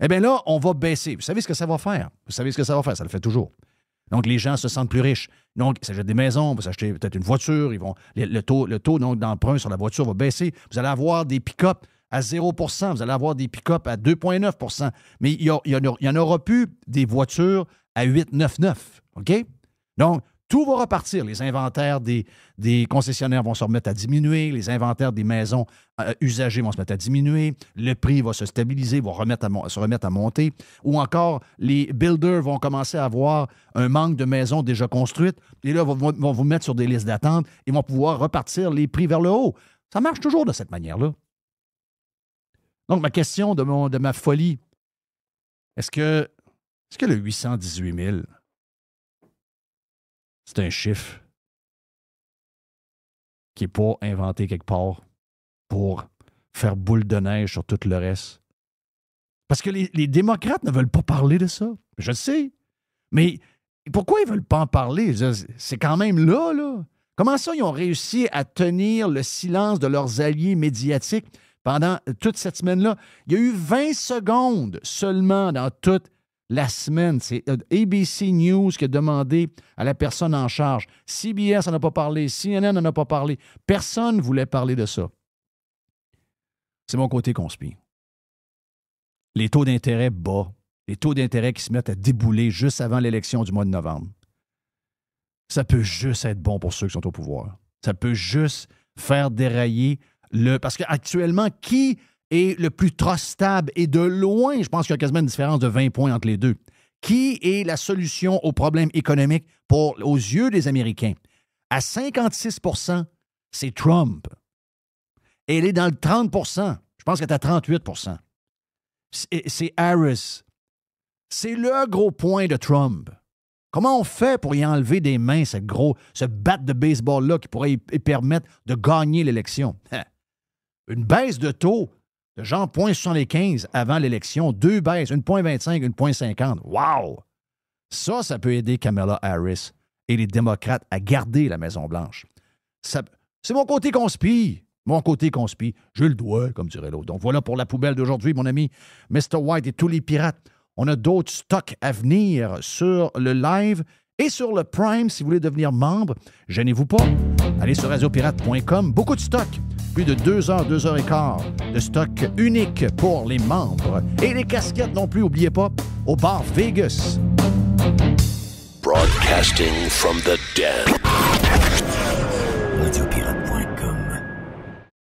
eh bien là, on va baisser. Vous savez ce que ça va faire. Vous savez ce que ça va faire. Ça le fait toujours. Donc, les gens se sentent plus riches. Donc, ils s'achètent des maisons, vous s'acheter peut-être une voiture. Ils vont, le, taux, le taux d'emprunt sur la voiture va baisser. Vous allez avoir des pick-up à 0 vous allez avoir des pick-up à 2,9 Mais il n'y en aura plus des voitures à 8,99 OK? Donc, tout va repartir. Les inventaires des, concessionnaires vont se remettre à diminuer, les inventaires des maisons euh, usagées vont se mettre à diminuer, le prix va se stabiliser, va se remettre à monter, ou encore les builders vont commencer à avoir un manque de maisons déjà construites, et là, vont, vont vous mettre sur des listes d'attente et vont pouvoir repartir les prix vers le haut. Ça marche toujours de cette manière-là. Donc, ma question de, ma folie, est-ce que, est -ce que le 818 000 c'est un chiffre qui n'est pas inventé quelque part pour faire boule de neige sur tout le reste. Parce que les, démocrates ne veulent pas parler de ça. Je sais. Mais pourquoi ils ne veulent pas en parler? C'est quand même là, là. Comment ça, ils ont réussi à tenir le silence de leurs alliés médiatiques pendant toute cette semaine-là? Il y a eu 20 secondes seulement dans toute la semaine. C'est euh, ABC News qui a demandé à la personne en charge. CBS n'en a pas parlé, CNN n'en a pas parlé. Personne ne voulait parler de ça. C'est mon côté conspire. Les taux d'intérêt bas, les taux d'intérêt qui se mettent à débouler juste avant l'élection du mois de novembre. Ça peut juste être bon pour ceux qui sont au pouvoir. Ça peut juste faire dérailler le. Parce qu'actuellement, qui et le plus trustable. Et de loin, je pense qu'il y a quasiment une différence de 20 points entre les deux. Qui est la solution au problème économique pour, aux yeux des Américains? À 56 c'est Trump. elle est dans le 30 Je pense qu'elle est à 38 C'est Harris. C'est le gros point de Trump. Comment on fait pour y enlever des mains ce gros, ce bat de baseball-là qui pourrait y permettre de gagner l'élection? Une baisse de taux de les 0,75 avant l'élection, deux baisses, une 0,25, une 0,50. Wow! Ça, ça peut aider Kamala Harris et les démocrates à garder la Maison-Blanche. C'est mon côté conspire. Mon côté conspire. Je le dois, comme dirait l'autre. Donc voilà pour la poubelle d'aujourd'hui, mon ami Mr. White et tous les pirates. On a d'autres stocks à venir sur le live et sur le Prime si vous voulez devenir membre. Gênez-vous pas. Allez sur radiopirate.com. Beaucoup de stocks plus de 2 heures, deux heures et quart de stock unique pour les membres. Et les casquettes non plus, oubliez pas, au bar Vegas. Broadcasting from the dead.